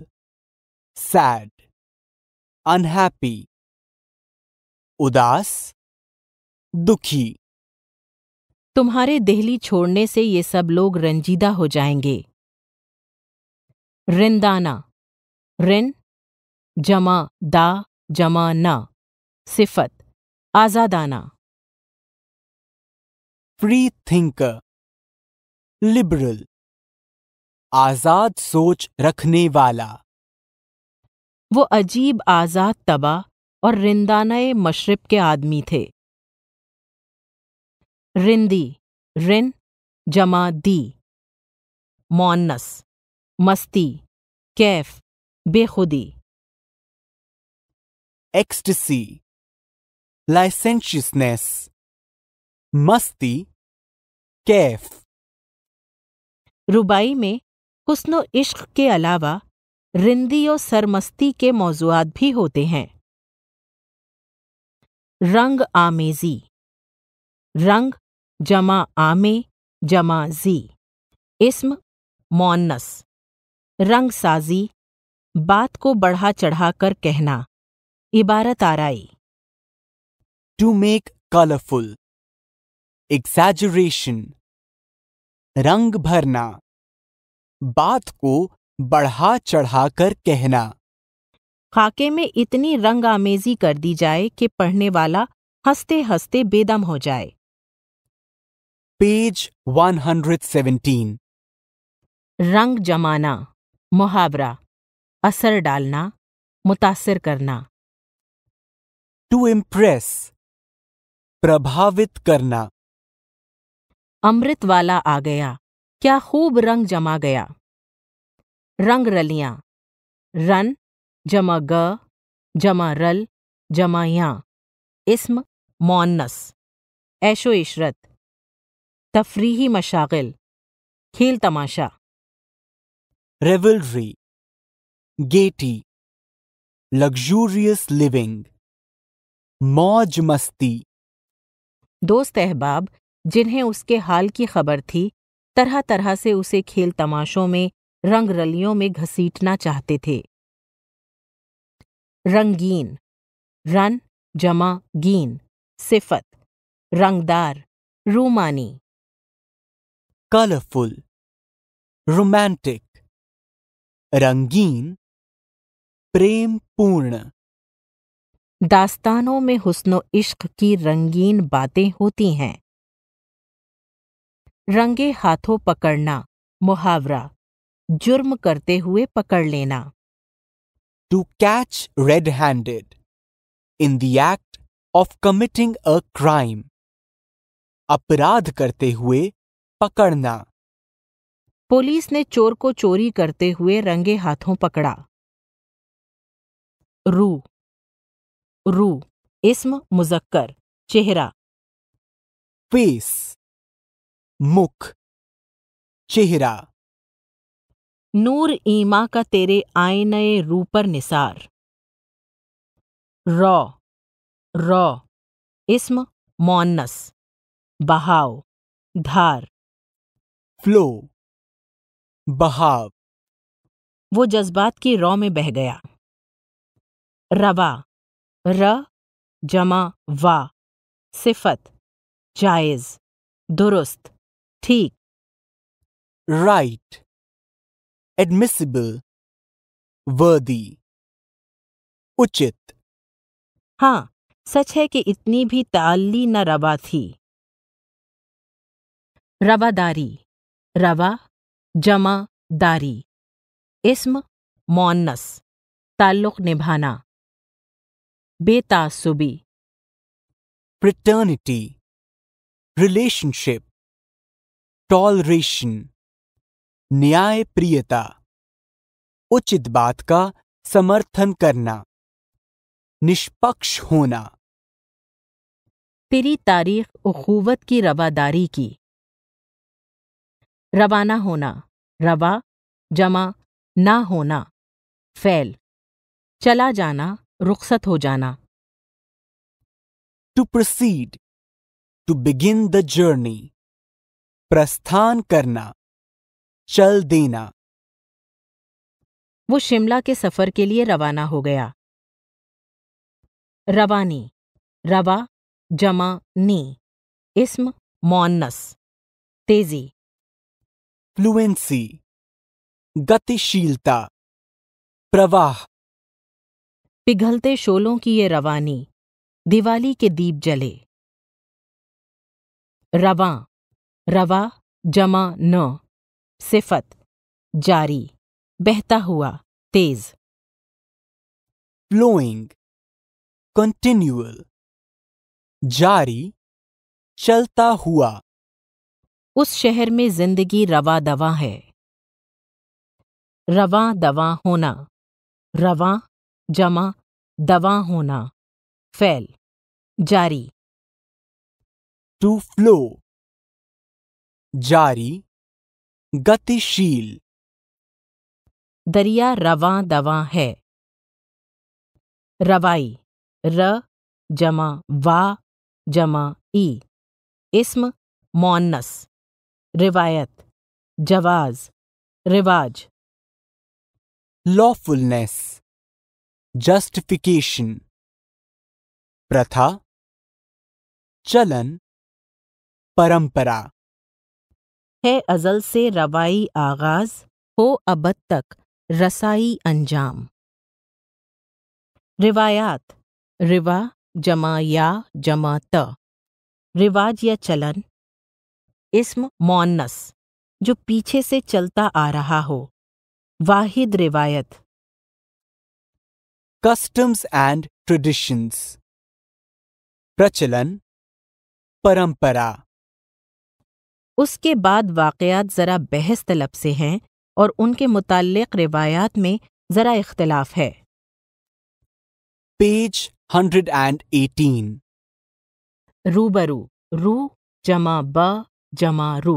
सैड अनहैप्पी उदास दुखी तुम्हारे देहली छोड़ने से ये सब लोग रंजीदा हो जाएंगे रिंदाना रिन जमा दा जमा ना सिफत आजादाना फ्री थिंकर लिबरल आजाद सोच रखने वाला वो अजीब आजाद तबा और रिंदाना मशरब के आदमी थे रिंदी रिन जमा दी मौनस मस्ती कैफ बेखुदी एक्सटसी लाइसेंशियसनेस मस्ती कैफ रुबाई में हुस्न इश्क के अलावा रिंदी और सरमस्ती के मौजूद भी होते हैं रंग आमेजी रंग जमा आमे जमा जी इस्म मौनस रंग साजी बात को बढ़ा चढ़ा कर कहना इबारत आराई टू मेक कलरफुल एग्जैजरेशन रंग भरना बात को बढ़ा चढ़ा कर कहना खाके में इतनी रंग आमेजी कर दी जाए कि पढ़ने वाला हंसते हंसते बेदम हो जाए पेज 117 रंग जमाना मुहावरा असर डालना मुतासर करना टू इम्प्रेस प्रभावित करना अमृत वाला आ गया क्या खूब रंग जमा गया रंग रलियां रन जमा ग जमा रल जमा या इसम मौनस ऐशो इशरत तफरी मशागिल खेल तमाशा रेवलरी गेटी लग्जूरियस लिविंग मौज मस्ती दोस्त अहबाब जिन्हें उसके हाल की खबर थी तरह तरह से उसे खेल तमाशों में रंग रलियों में घसीटना चाहते थे रंगीन रन जमा गीन सिफत रंगदार रूमानी कलरफुल रोमांटिक रंगीन प्रेम पूर्ण दास्तानों में हुस्नो इश्क की रंगीन बातें होती हैं रंगे हाथों पकड़ना मुहावरा जुर्म करते हुए पकड़ लेना to catch red handed in the act of committing a crime अपराध करते हुए पकड़ना पुलिस ने चोर को चोरी करते हुए रंगे हाथों पकड़ा रू रू इस्म मुजक्कर चेहरा पेस मुख चेहरा नूर ईमा का तेरे नए रू पर निसार रॉ रॉ इस्म मौनस बहाव धार फ्लो बहाव वो जज्बात की रॉ में बह गया रवा र जमा वा सिफत जायज दुरुस्त ठीक राइट एडमिसिबल वर्दी उचित हाँ सच है कि इतनी भी ताली न रवा थी रवादारी रवा जमा दारी इसम मौनस ताल्लुक निभाना बेतासुबी प्रिटर्निटी रिलेशनशिप टॉलरेशन न्याय प्रियता उचित बात का समर्थन करना निष्पक्ष होना तेरी तारीख उखूवत की रवादारी की रवाना होना रवा जमा ना होना फैल चला जाना रुखसत हो जाना to proceed to begin the journey प्रस्थान करना चल देना वो शिमला के सफर के लिए रवाना हो गया रवानी रवा जमा नी इसम मौनस तेजी फ्लुएंसी गतिशीलता प्रवाह पिघलते शोलों की ये रवानी दिवाली के दीप जले रवा रवा जमा न सिफत जारी बहता हुआ तेज फ्लोइंग कंटिन्यूअल जारी चलता हुआ उस शहर में जिंदगी रवा दवा है रवा दवा होना रवा जमा दवा होना फैल जारी टू फ्लो जारी गतिशील दरिया रवा दवा है रवाई र जमा वा जमा ई इसम मोन्नस रिवायत जवाज रिवाज लॉफुलनेस जस्टिफिकेशन प्रथा चलन परंपरा है अजल से रवाई आगाज हो अबद तक रसाई अंजाम रिवायात रिवा जमा या जमा त रिवाज या चलन इस्म मौनस जो पीछे से चलता आ रहा हो वाहिद रिवायत कस्टम्स एंड ट्रेडिशंस प्रचलन परंपरा उसके बाद वाकयात ज़रा बहस तलब से हैं और उनके मुतालिक रिवायात में ज़रा इख्तलाफ है पेज हंड्रेड एंड एटीन रूबरू रू जमा ब जमा रू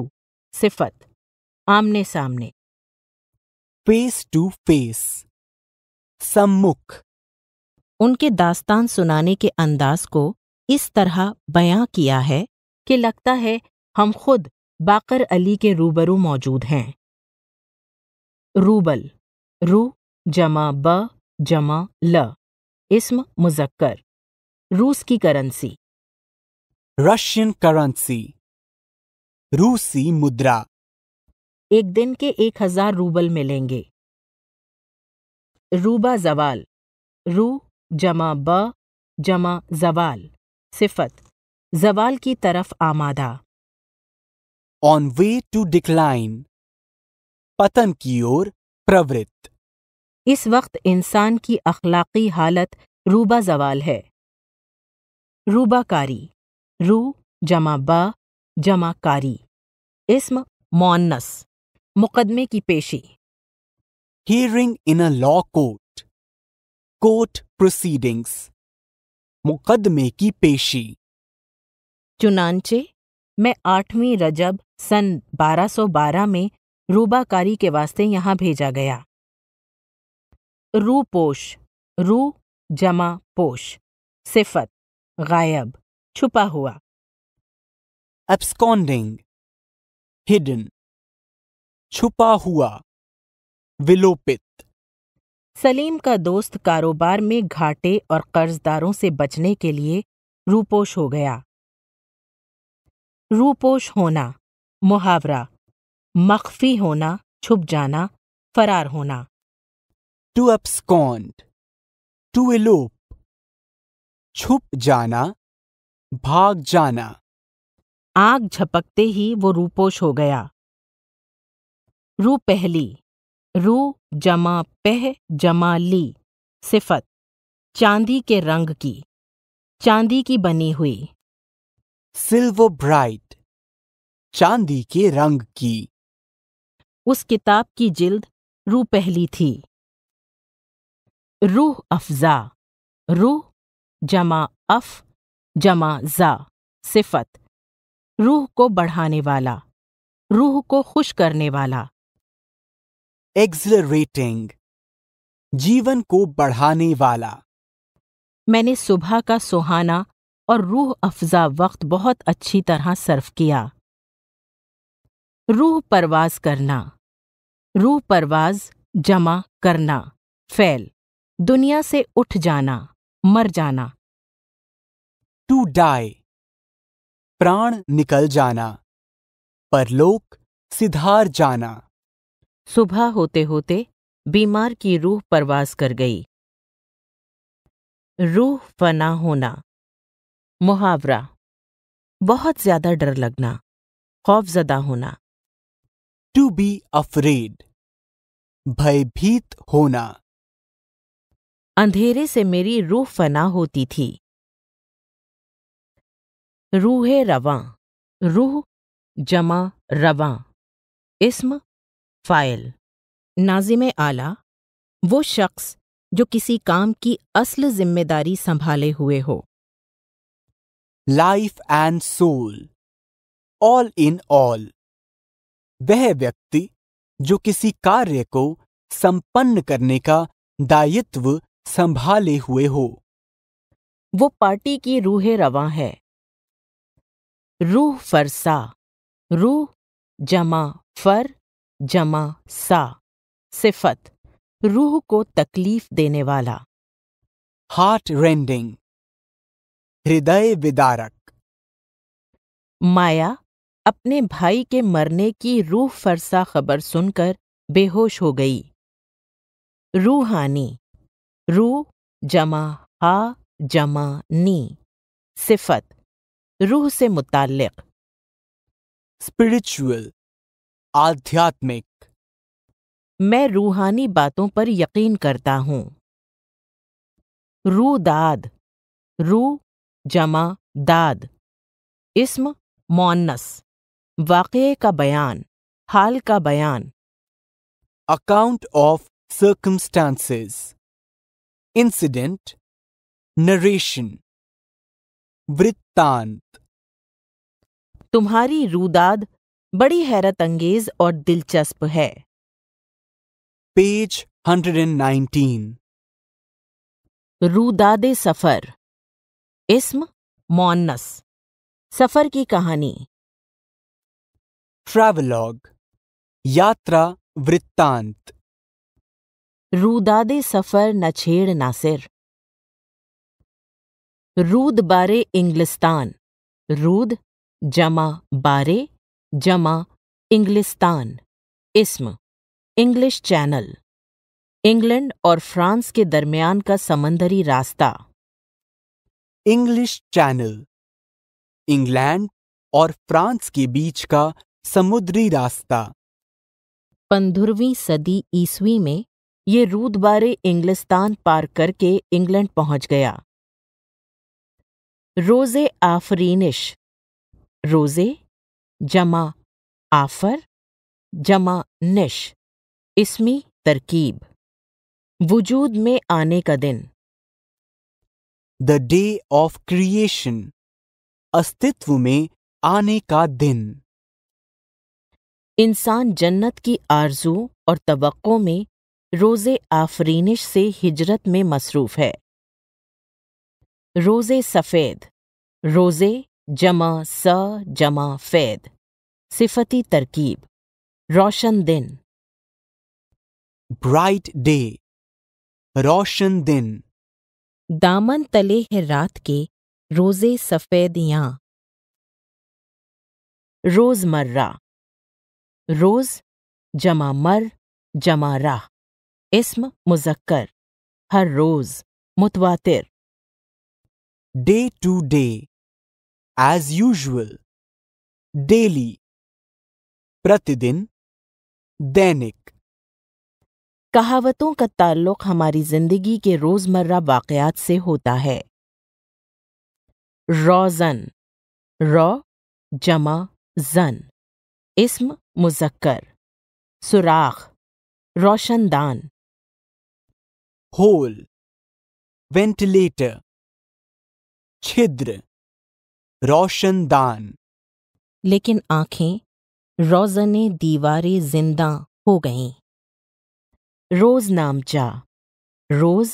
सिफत आमने सामने फेस टू फेस सम्मुख उनके दास्तान सुनाने के अंदाज को इस तरह बयां किया है कि लगता है हम खुद बाकर अली के रूबरू मौजूद हैं रूबल रू जमा ब जमा ल इस्म मुजक्कर रूस की करेंसी रशियन करेंसी रूसी मुद्रा एक दिन के एक हजार रूबल मिलेंगे रूबा जवाल रू जमा ब जमा जवाल सिफत जवाल की तरफ आमादा ऑन वे टू डिक्लाइन पतन की ओर प्रवृत्त इस वक्त इंसान की अखलाकी हालत रूबा जवाल है रूबाकारी रू जमा ब जमाकारी इसम मोन्नस मुकदमे की पेशी hearing in a law court court proceedings मुकदमे की पेशी चुनानचे मैं आठवीं रजब सन 1212 में रूबाकारी के वास्ते यहाँ भेजा गया रूपोश रू जमा पोश सिफत गायब छुपा हुआ एब्सकॉन्डिंग हिडन छुपा हुआ विलोपित सलीम का दोस्त कारोबार में घाटे और कर्जदारों से बचने के लिए रूपोश हो गया रूपोश होना मुहावरा मख्फी होना छुप जाना फरार होना टू एब्सकॉन्ड टू विलोप छुप जाना भाग जाना आग झपकते ही वो रूपोश हो गया रू पहली रू जमा पह जमा ली सिफत चांदी के रंग की चांदी की बनी हुई सिल्वर ब्राइट चांदी के रंग की उस किताब की जिल्द रू पहली थी रूह अफजा रूह जमा अफ जमा जा सिफत रूह को बढ़ाने वाला रूह को खुश करने वाला एक्सलरेटिंग जीवन को बढ़ाने वाला मैंने सुबह का सुहाना और रूह अफजा वक्त बहुत अच्छी तरह सर्व किया रूह परवाज करना रूह परवाज जमा करना फैल दुनिया से उठ जाना मर जाना टू डाई प्राण निकल जाना परलोक सिधार जाना सुबह होते होते बीमार की रूह परवास कर गई रूह फना होना मुहावरा बहुत ज्यादा डर लगना खौफजदा होना टू बी अफ्रेड भयभीत होना अंधेरे से मेरी रूह फना होती थी रूह रवा रूह जमा रवा इस्म फ़ाइल नाजिम आला वो शख्स जो किसी काम की असल जिम्मेदारी संभाले हुए हो life and soul all in all वह व्यक्ति जो किसी कार्य को संपन्न करने का दायित्व संभाले हुए हो वो पार्टी की रूहे रवा है रूह फरसा रूह जमा फर जमा सा सिफत रूह को तकलीफ देने वाला हार्ट रेंडिंग हृदय विदारक माया अपने भाई के मरने की रूह फरसा खबर सुनकर बेहोश हो गई रूहानी रूह जमा हा जमा नी सिफत रूह से मुतक स्पिरिचुअल आध्यात्मिक मैं रूहानी बातों पर यकीन करता हूं रू दाद रू जमा दाद इसम मोनस वाक़े का बयान हाल का बयान account of circumstances incident narration वृत्तांत तुम्हारी रूदाद बड़ी हैरत अंगेज और दिलचस्प है पेज 119 रूदादे सफर इसम मोन्नस सफर की कहानी ट्रैवलॉग यात्रा वृत्तांत रूदादे सफर न छेड़ सिर रूद बारे इंग्लिस्तान रूद जमा बारे जमा इंग्लिस्तान इसम इंग्लिश चैनल इंग्लैंड और फ्रांस के दरमियान का समंदरी रास्ता इंग्लिश चैनल इंग्लैंड और फ्रांस के बीच का समुद्री रास्ता पंद्रहवीं सदी ईस्वी में ये रूदबारे इंग्लिस्तान पार करके इंग्लैंड पहुंच गया रोज़े आफरीनिश रोज़े जमा आफर जमा निश इसमी तरकीब वजूद में आने का दिन द डे ऑफ क्रिएशन अस्तित्व में आने का दिन इंसान जन्नत की आरजू और तवक्कों में रोज़े आफरीनिश से हिजरत में मसरूफ़ है रोज़े सफ़ेद रोज़े जमा स जमा फ़ैद सिफती तरकीब रोशन दिन ब्राइट डे रोशन दिन दामन तले है रात के रोज़े सफ़ेद या रोज़मर्रा रोज़ जमा मर जमा राह इसम मुजक्कर हर रोज़ मुतवातिर day to day as usual daily प्रतिदिन दैनिक कहावतों का ताल्लुक हमारी जिंदगी के रोजमर्रा वाकयात से होता है रोजन रॉ जमा जन इसम मुजक्कर सुराख रोशनदान होल वेंटिलेटर छिद्र रोशनदान लेकिन आंखें रोजने दीवारें जिंदा हो गईं रोज नाम जा रोज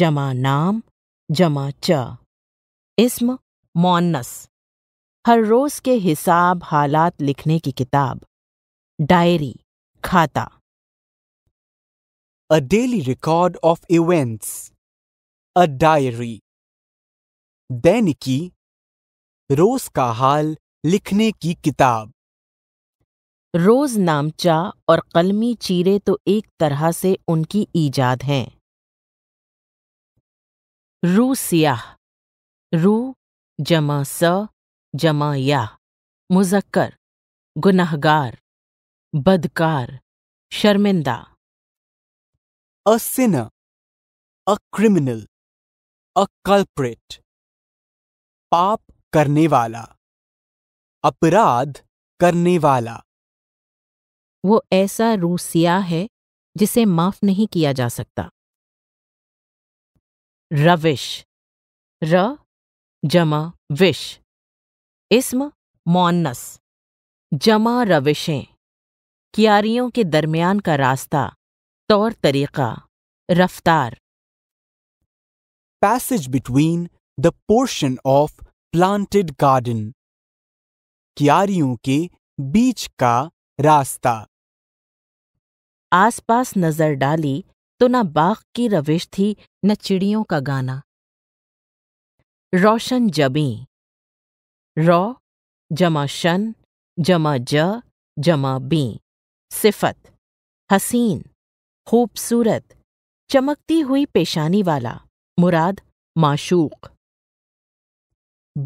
जमा नाम जमा च इसम मौनस हर रोज के हिसाब हालात लिखने की किताब डायरी खाता a daily record of events a diary दैनिकी रोज का हाल लिखने की किताब रोज नामचा और कलमी चीरे तो एक तरह से उनकी ईजाद हैं रू सियाह रू जमा स जमा या मुजक्कर गुनाहगार बदकार शर्मिंदा असिन अ क्रिमिनल अ कल्प्रेट पाप करने वाला अपराध करने वाला वो ऐसा रूसिया है जिसे माफ नहीं किया जा सकता रविश र जमा विश इसम मौनस जमा रविशें क्यारियों के दरमियान का रास्ता तौर तरीका रफ्तार passage between the portion of planted garden क्यारियों के बीच का रास्ता आसपास नजर डाली तो न बाग की रविश थी न चिड़ियों का गाना रोशन जबी रौ जमा शन जमा ज जमा बी सिफत हसीन खूबसूरत चमकती हुई पेशानी वाला मुराद माशूक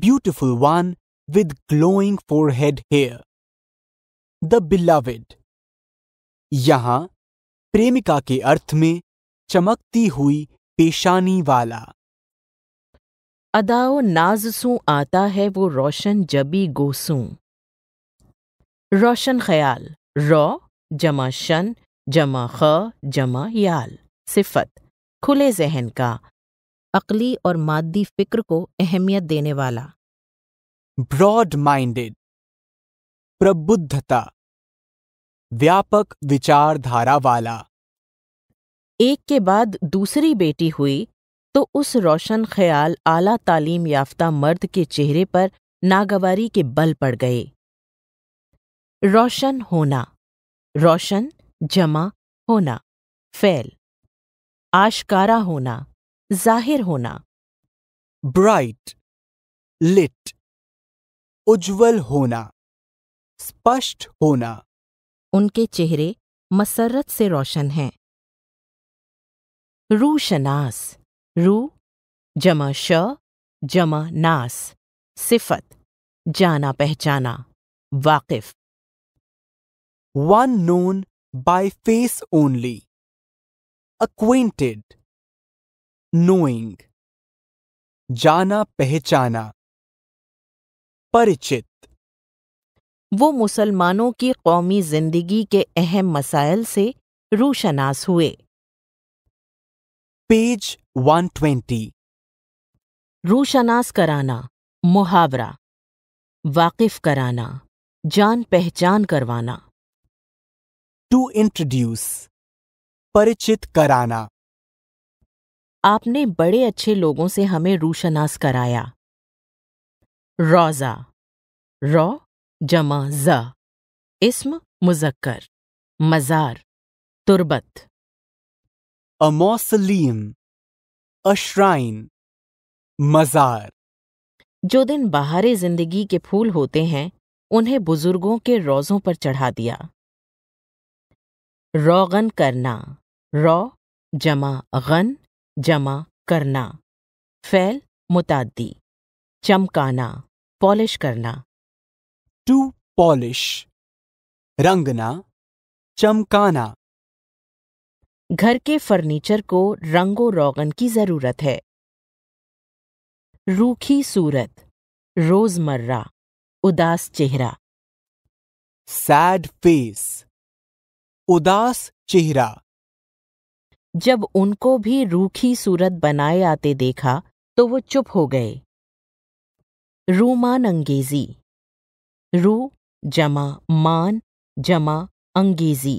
beautiful one with glowing forehead hair. The beloved यहां प्रेमिका के अर्थ में चमकती हुई पेशानी वाला अदाओ नाजसू आता है वो रोशन जबी गोसू रोशन ख्याल रॉ जमा शन जमा ख जमा याल सिफत खुले जहन का अकली और मादी फिक्र को अहमियत देने वाला ब्रॉड माइंडेड प्रबुद्धता व्यापक विचारधारा वाला एक के बाद दूसरी बेटी हुई तो उस रोशन ख्याल आला तालीम याफ्ता मर्द के चेहरे पर नागवारी के बल पड़ गए रोशन होना रोशन जमा होना फैल आशकारा होना जाहिर होना ब्राइट लिट उज्जवल होना स्पष्ट होना उनके चेहरे मसरत से रोशन हैं रूशनास रू जमा श जमा नास सिफत जाना पहचाना वाकिफ one known by face only acquainted knowing जाना पहचाना परिचित वो मुसलमानों की कौमी जिंदगी के अहम मसाइल से रूशनास हुए पेज 120 रूशनास कराना मुहावरा वाकिफ कराना जान पहचान करवाना टू इंट्रोड्यूस परिचित कराना आपने बड़े अच्छे लोगों से हमें रूशनास कराया रोज़ा रो जमा ज इसम मुजक्कर मज़ार तुरबत A अश्राइन मज़ार जो दिन बाहर जिंदगी के फूल होते हैं उन्हें बुजुर्गों के रोज़ों पर चढ़ा दिया रोगन करना रौ जमा गन जमा करना फैल मुतादी चमकाना पॉलिश करना टू पॉलिश रंगना चमकाना घर के फर्नीचर को रंगो रोगन की जरूरत है रूखी सूरत रोजमर्रा उदास चेहरा सैड फेस उदास चेहरा जब उनको भी रूखी सूरत बनाए आते देखा तो वो चुप हो गए रूमान अंगेजी रू जमा मान जमा अंगेजी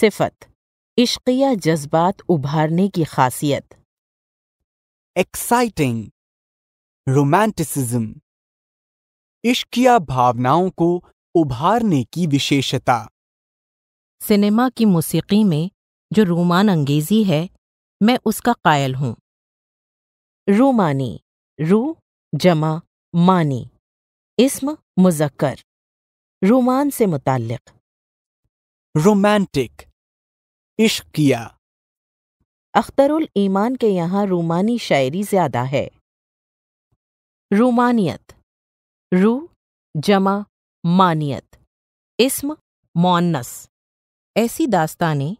सिफत इश्किया जज्बात उभारने की खासियत एक्साइटिंग रोमांटिसिज्म इश्किया भावनाओं को उभारने की विशेषता सिनेमा की मौसीकी में जो रोमान अंगेजी है मैं उसका कायल हूँ रूमानी रू जमा मानी इसम मुजक्कर रोमान से मुतक रोमांटिक इश्क किया अख्तरुल ईमान के यहाँ रूमानी शायरी ज्यादा है रूमानियत रू जमा मानियत इसम मोनस ऐसी दास्तानें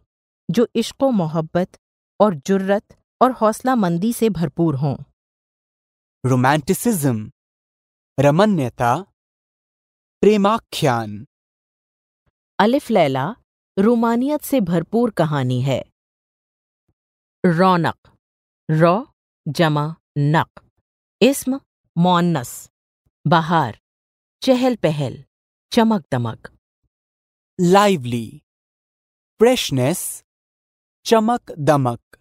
जो इश्क मोहब्बत और जुर्रत और हौसला मंदी से भरपूर हों रोमांटिसिज्म रमन्यता प्रेमाख्यान अलिफ लैला रोमानियत से भरपूर कहानी है रौनक रौ जमा नक इसम मौनस बहार चहल पहल चमक दमक लाइवली फ्रेशनेस चमक दमक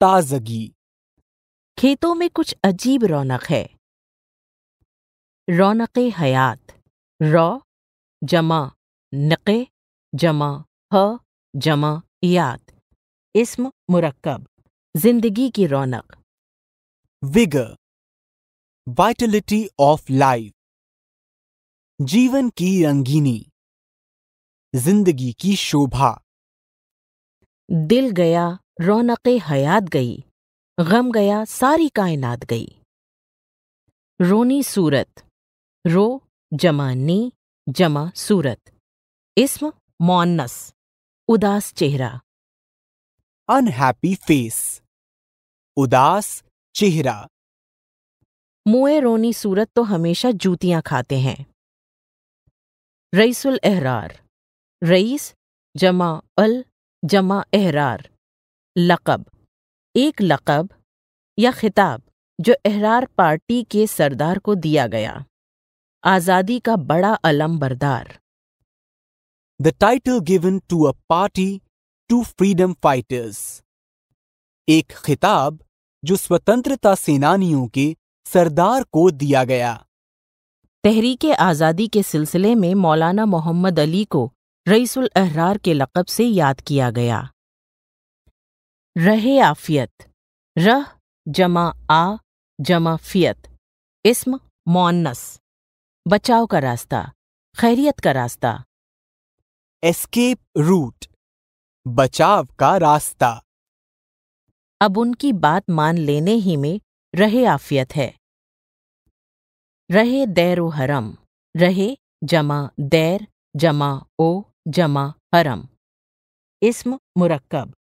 ताजगी खेतों में कुछ अजीब रौनक है रौनक हयात रौ जमा नक़े जमा ह जमा यात इसम मुरक्कब जिंदगी की रौनक विगर वाइटलिटी ऑफ लाइफ जीवन की रंगीनी जिंदगी की शोभा दिल गया रौनक हयात गई गम गया सारी कायनात गई रोनी सूरत रो जमा नी जमा सूरत इसम मोनस उदास चेहरा अनहैप्पी फेस उदास चेहरा मुए रोनी सूरत तो हमेशा जूतियां खाते हैं रईसुल एहरार रईस जमा अल जमा एहरार लक़ब एक लक़ब या ख़िताब जो एहरार पार्टी के सरदार को दिया गया आज़ादी का बड़ा अलम बरदार the title given to a party to freedom fighters एक खिताब जो स्वतंत्रता सेनानियों के सरदार को दिया गया तहरीक आज़ादी के सिलसिले में मौलाना मोहम्मद अली को रईसुल अहरार के लक़ब से याद किया गया रहे आफियत रह जमा आ जमा फियत इसम मोन्नस बचाव का रास्ता खैरियत का रास्ता एस्केप रूट बचाव का रास्ता अब उनकी बात मान लेने ही में रहे आफियत है रहे दैर हरम रहे जमा दैर जमा ओ जमा हरम इसम मुरक्कब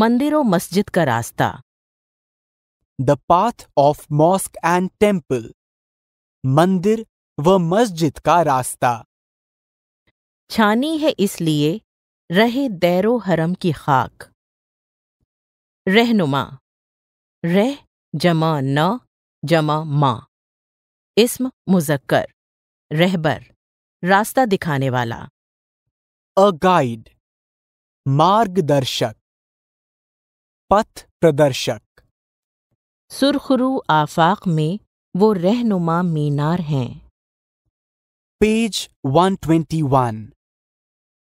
मंदिर मस्जिद का रास्ता the path of mosque and temple मंदिर व मस्जिद का रास्ता छानी है इसलिए रहे दैरो हरम की खाक रहनुमा रह जमा न जमा माँ इसम मुजक्कर रहबर रास्ता दिखाने वाला अ गाइड मार्गदर्शक पथ प्रदर्शक सुरखरू आफाक में वो रहनुमा मीनार हैं पेज 121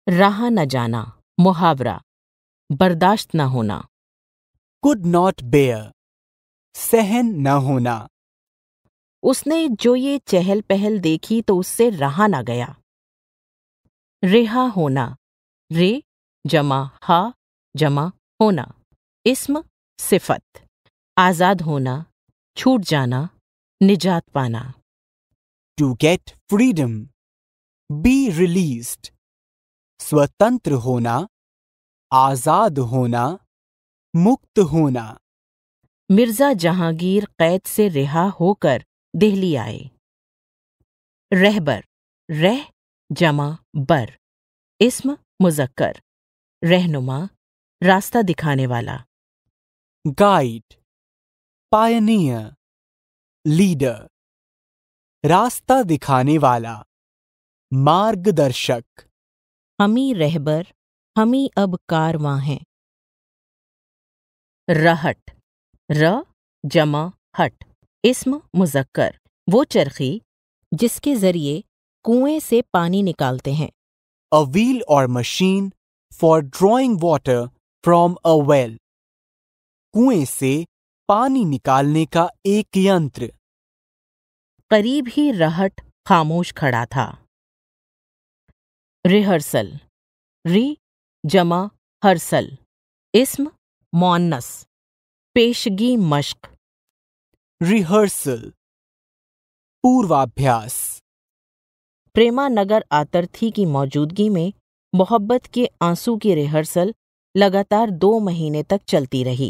रहा न जाना मुहावरा बर्दाश्त न होना कुड नॉट बेयर सहन न होना उसने जो ये चहल पहल देखी तो उससे रहा न गया रिहा होना रे जमा हा जमा होना इस्म सिफत आज़ाद होना छूट जाना निजात पाना to get freedom be released स्वतंत्र होना आज़ाद होना मुक्त होना मिर्ज़ा जहांगीर कैद से रिहा होकर दिल्ली आए रहबर रह जमा बर इसम मुजक्कर रहनुमा रास्ता दिखाने वाला गाइड पायनियर लीडर रास्ता दिखाने वाला मार्गदर्शक हमी रहबर हमी अब कारवां हैं रहट र जमा हट इसम मुजक्कर वो चरखी जिसके जरिए कुएं से पानी निकालते हैं a wheel or machine for drawing water from a well कुएं से पानी निकालने का एक यंत्र करीब ही रहट खामोश खड़ा था रिहर्सल री जमा हर्सल इस्म मौनस पेशगी मश्क रिहर्सल पूर्वाभ्यास प्रेमा नगर आतर्थी की मौजूदगी में मोहब्बत के आंसू की रिहर्सल लगातार दो महीने तक चलती रही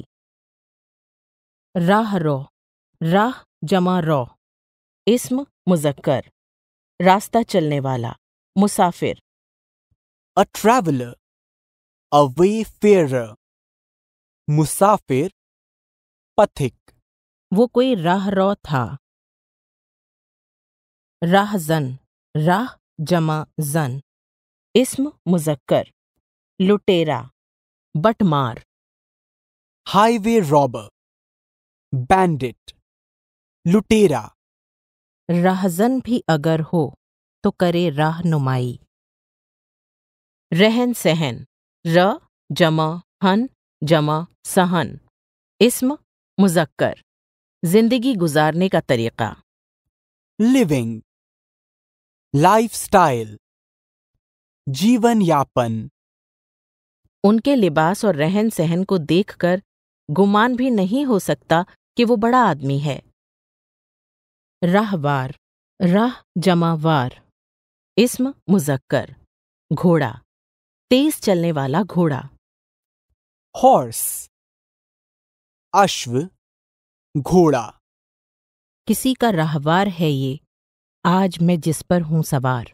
राह रो राह जमा रो इस्म मुजक्कर रास्ता चलने वाला मुसाफिर a traveller a way fair मुसाफिर पथिक वो कोई राह रो था राहजन राह जमा जन इसम मुजक्कर लुटेरा बटमार हाईवे रॉबर बैंडिट लुटेरा राहजन भी अगर हो तो करे राह नुमाई रहन सहन र जमा हन जमा सहन इसम मुजक्कर जिंदगी गुजारने का तरीका लिविंग लाइफस्टाइल जीवन यापन उनके लिबास और रहन सहन को देखकर गुमान भी नहीं हो सकता कि वो बड़ा आदमी है राहवार राह जमावार इसम मुजक्कर घोड़ा तेज चलने वाला घोड़ा हॉर्स अश्व घोड़ा किसी का राहवार है ये आज मैं जिस पर हूं सवार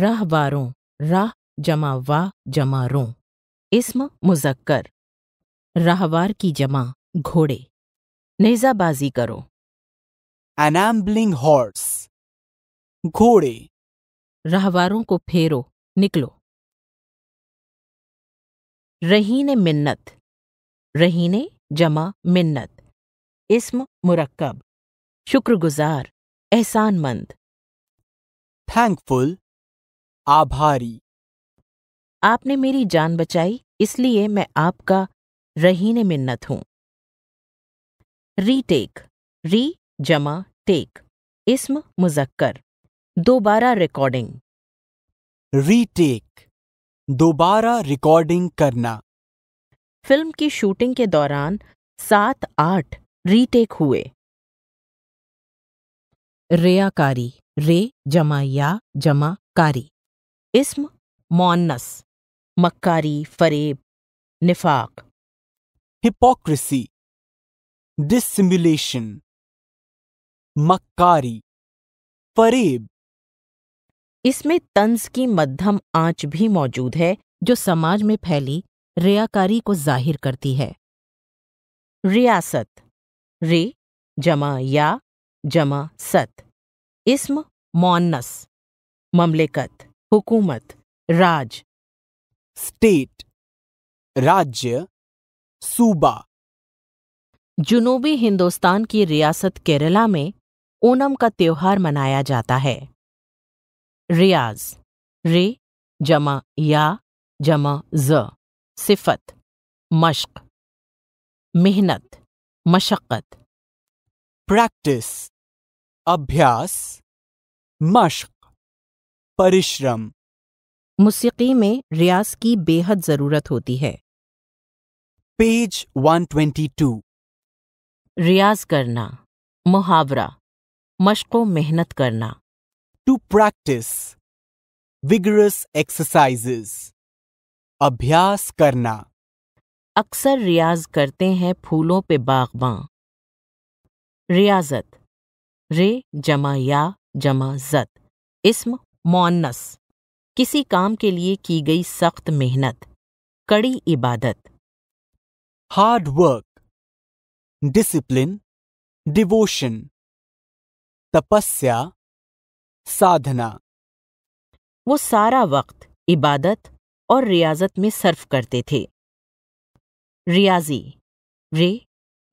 राहवारों राह जमा वाह जमा रो इसम मुजक्कर राहवार की जमा घोड़े नेजाबाजी करो एनाम्बलिंग हॉर्स घोड़े राहवारों को फेरो निकलो रहीने मिन्नत रहीने जमा मिन्नत इसम मुरक्कब शुक्रगुजार एहसानमंद थैंकफुल आभारी आपने मेरी जान बचाई इसलिए मैं आपका रहीने मिन्नत हूं रीटेक री जमा टेक इसम मुजक्कर दोबारा रिकॉर्डिंग रीटेक दोबारा रिकॉर्डिंग करना फिल्म की शूटिंग के दौरान सात आठ रीटेक हुए रेयाकारी रे जमा या जमा कारी इसम मौनस मक्कारी फरेब निफाक हिपोक्रेसी डिसिमुलेशन मक्कारी फरेब इसमें तंज की मध्यम आंच भी मौजूद है जो समाज में फैली रेयाकारी को जाहिर करती है रियासत रे जमा या जमा सत इस्म मौनस ममलिकत हुकूमत राज स्टेट राज्य सूबा जुनूबी हिंदुस्तान की रियासत केरला में ओनम का त्यौहार मनाया जाता है रियाज रे जमा या जमा ज सिफत मश्क मेहनत मशक्क़त प्रैक्टिस अभ्यास मश्क परिश्रम मौसीकी में रियाज की बेहद ज़रूरत होती है पेज 122 रियाज करना मुहावरा मशको मेहनत करना टू प्रैक्टिस विगरस एक्सरसाइजेस अभ्यास करना अक्सर रियाज करते हैं फूलों पे बागबां रियाजत रे जमा या जमा जद इसम मौनस किसी काम के लिए की गई सख्त मेहनत कड़ी इबादत हार्ड वर्क डिसिप्लिन डिवोशन तपस्या साधना वो सारा वक्त इबादत और रियाजत में सर्फ करते थे रियाजी रे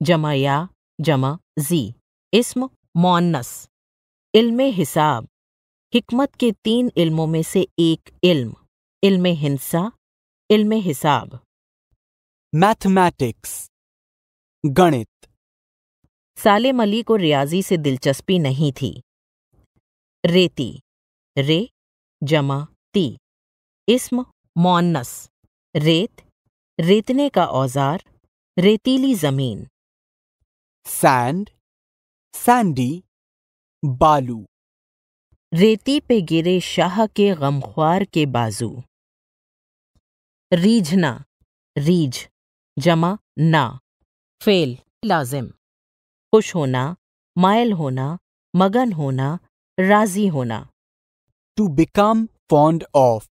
जमा या जमा जी इसम मौनस इल्म हिसाब हिकमत के तीन इल्मों में से एक इल्म इल्म हिंसा इल्म हिसाब मैथमेटिक्स गणित सालिम अली को रियाजी से दिलचस्पी नहीं थी रेती रे जमा ती इस्म मौनस रेत रेतने का औजार रेतीली जमीन सैंड सैंडी बालू रेती पे गिरे शाह के गमख्वार के बाजू रीझना रीझ जमा ना फेल लाजिम खुश होना मायल होना मगन होना राजी होना टू बिकम फॉन्ड ऑफ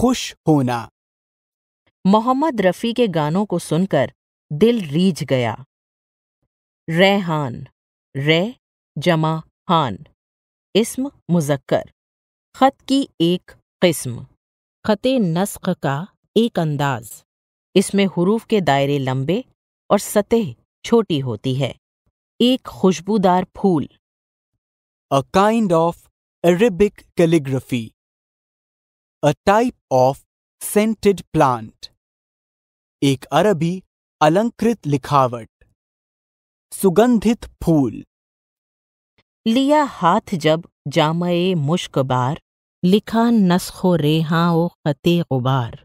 खुश होना मोहम्मद रफ़ी के गानों को सुनकर दिल रीझ गया रेहान रे जमा हान इसम मुजक्कर ख़त की एक किस्म ख़त नस्क का एक अंदाज इसमें हरूफ के दायरे लंबे और सतह छोटी होती है एक खुशबूदार फूल a kind of Arabic calligraphy a type of scented plant एक अरबी अलंकृत लिखावट सुगंधित फूल लिया हाथ जब जामए मुश्कबार लिखा नस्खो रेहा ओ खते गुबार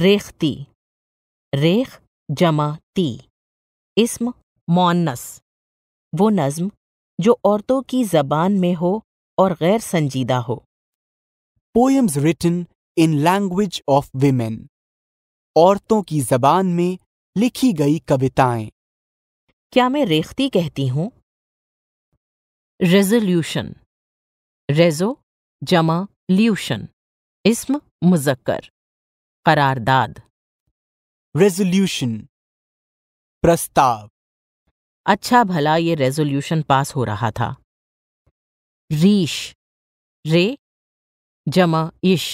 रेखती रेख जमा ती इसम मौनस वो नज्म जो औरतों की जबान में हो और गैर संजीदा हो poems written in language of women औरतों की जबान में लिखी गई कविताएं क्या मैं रेखती कहती हूं रेजोल्यूशन रेजो जमा ल्यूशन इसम मुजक्कर करारदाद रेजोल्यूशन प्रस्ताव अच्छा भला ये रेजोल्यूशन पास हो रहा था रीश रे जमा इश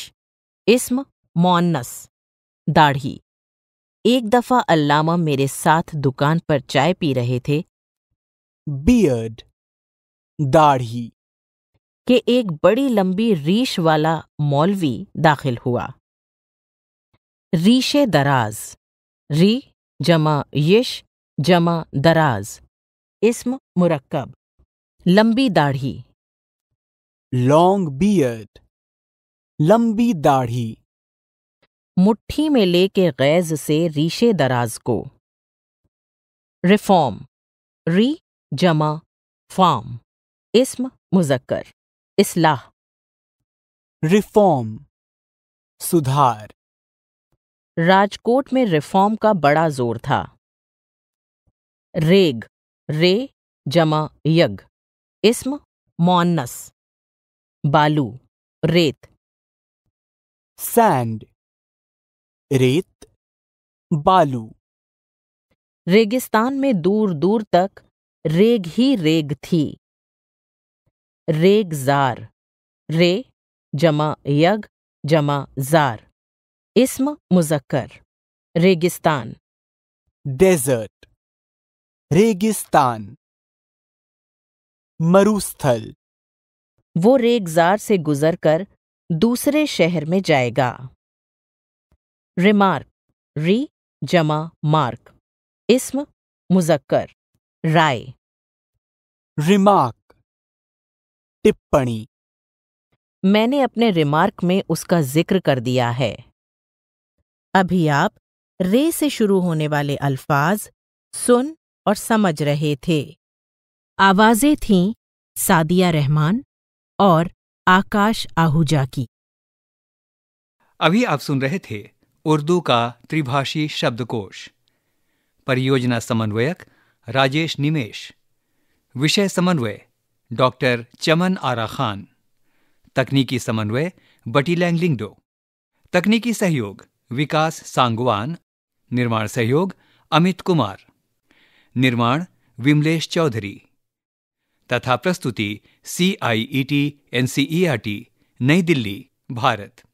इसम मोन्नस दाढ़ी एक दफा अल्लामा मेरे साथ दुकान पर चाय पी रहे थे बियर्ड दाढ़ी के एक बड़ी लंबी रीश वाला मौलवी दाखिल हुआ रीशे दराज री जमा यश जमा दराज इस्म मुरक्कब लंबी दाढ़ी लॉन्ग बियर्ड लंबी दाढ़ी मुट्ठी में लेके गैज से रीशे दराज को रिफॉर्म री जमा फॉर्म इस्म मुजक्कर इसलाह रिफॉर्म सुधार राजकोट में रिफॉर्म का बड़ा जोर था रेग रे जमा यग इसम मौनस बालू रेत सैंड रेत बालू रेगिस्तान में दूर दूर तक रेग ही रेग थी रेगजार रे जमा यग जमा जार इस्म मुजक्कर रेगिस्तान डेजर्ट रेगिस्तान मरुस्थल वो रेगजार से गुजरकर दूसरे शहर में जाएगा रिमार्क री जमा मार्क इस्म मुजक्कर राय रिमार्क टिप्पणी मैंने अपने रिमार्क में उसका जिक्र कर दिया है अभी आप रे से शुरू होने वाले अल्फाज सुन और समझ रहे थे आवाज़ें थीं सादिया रहमान और आकाश आहूजा की अभी आप सुन रहे थे उर्दू का त्रिभाषी शब्दकोश परियोजना समन्वयक राजेश निमेश विषय समन्वय डॉक्टर चमन आरा खान तकनीकी समन्वय बटी लैंगलिंगडो तकनीकी सहयोग विकास सांगवान निर्माण सहयोग अमित कुमार निर्माण विमलेश चौधरी तथा प्रस्तुति C I E T N C E R T New Delhi Bharat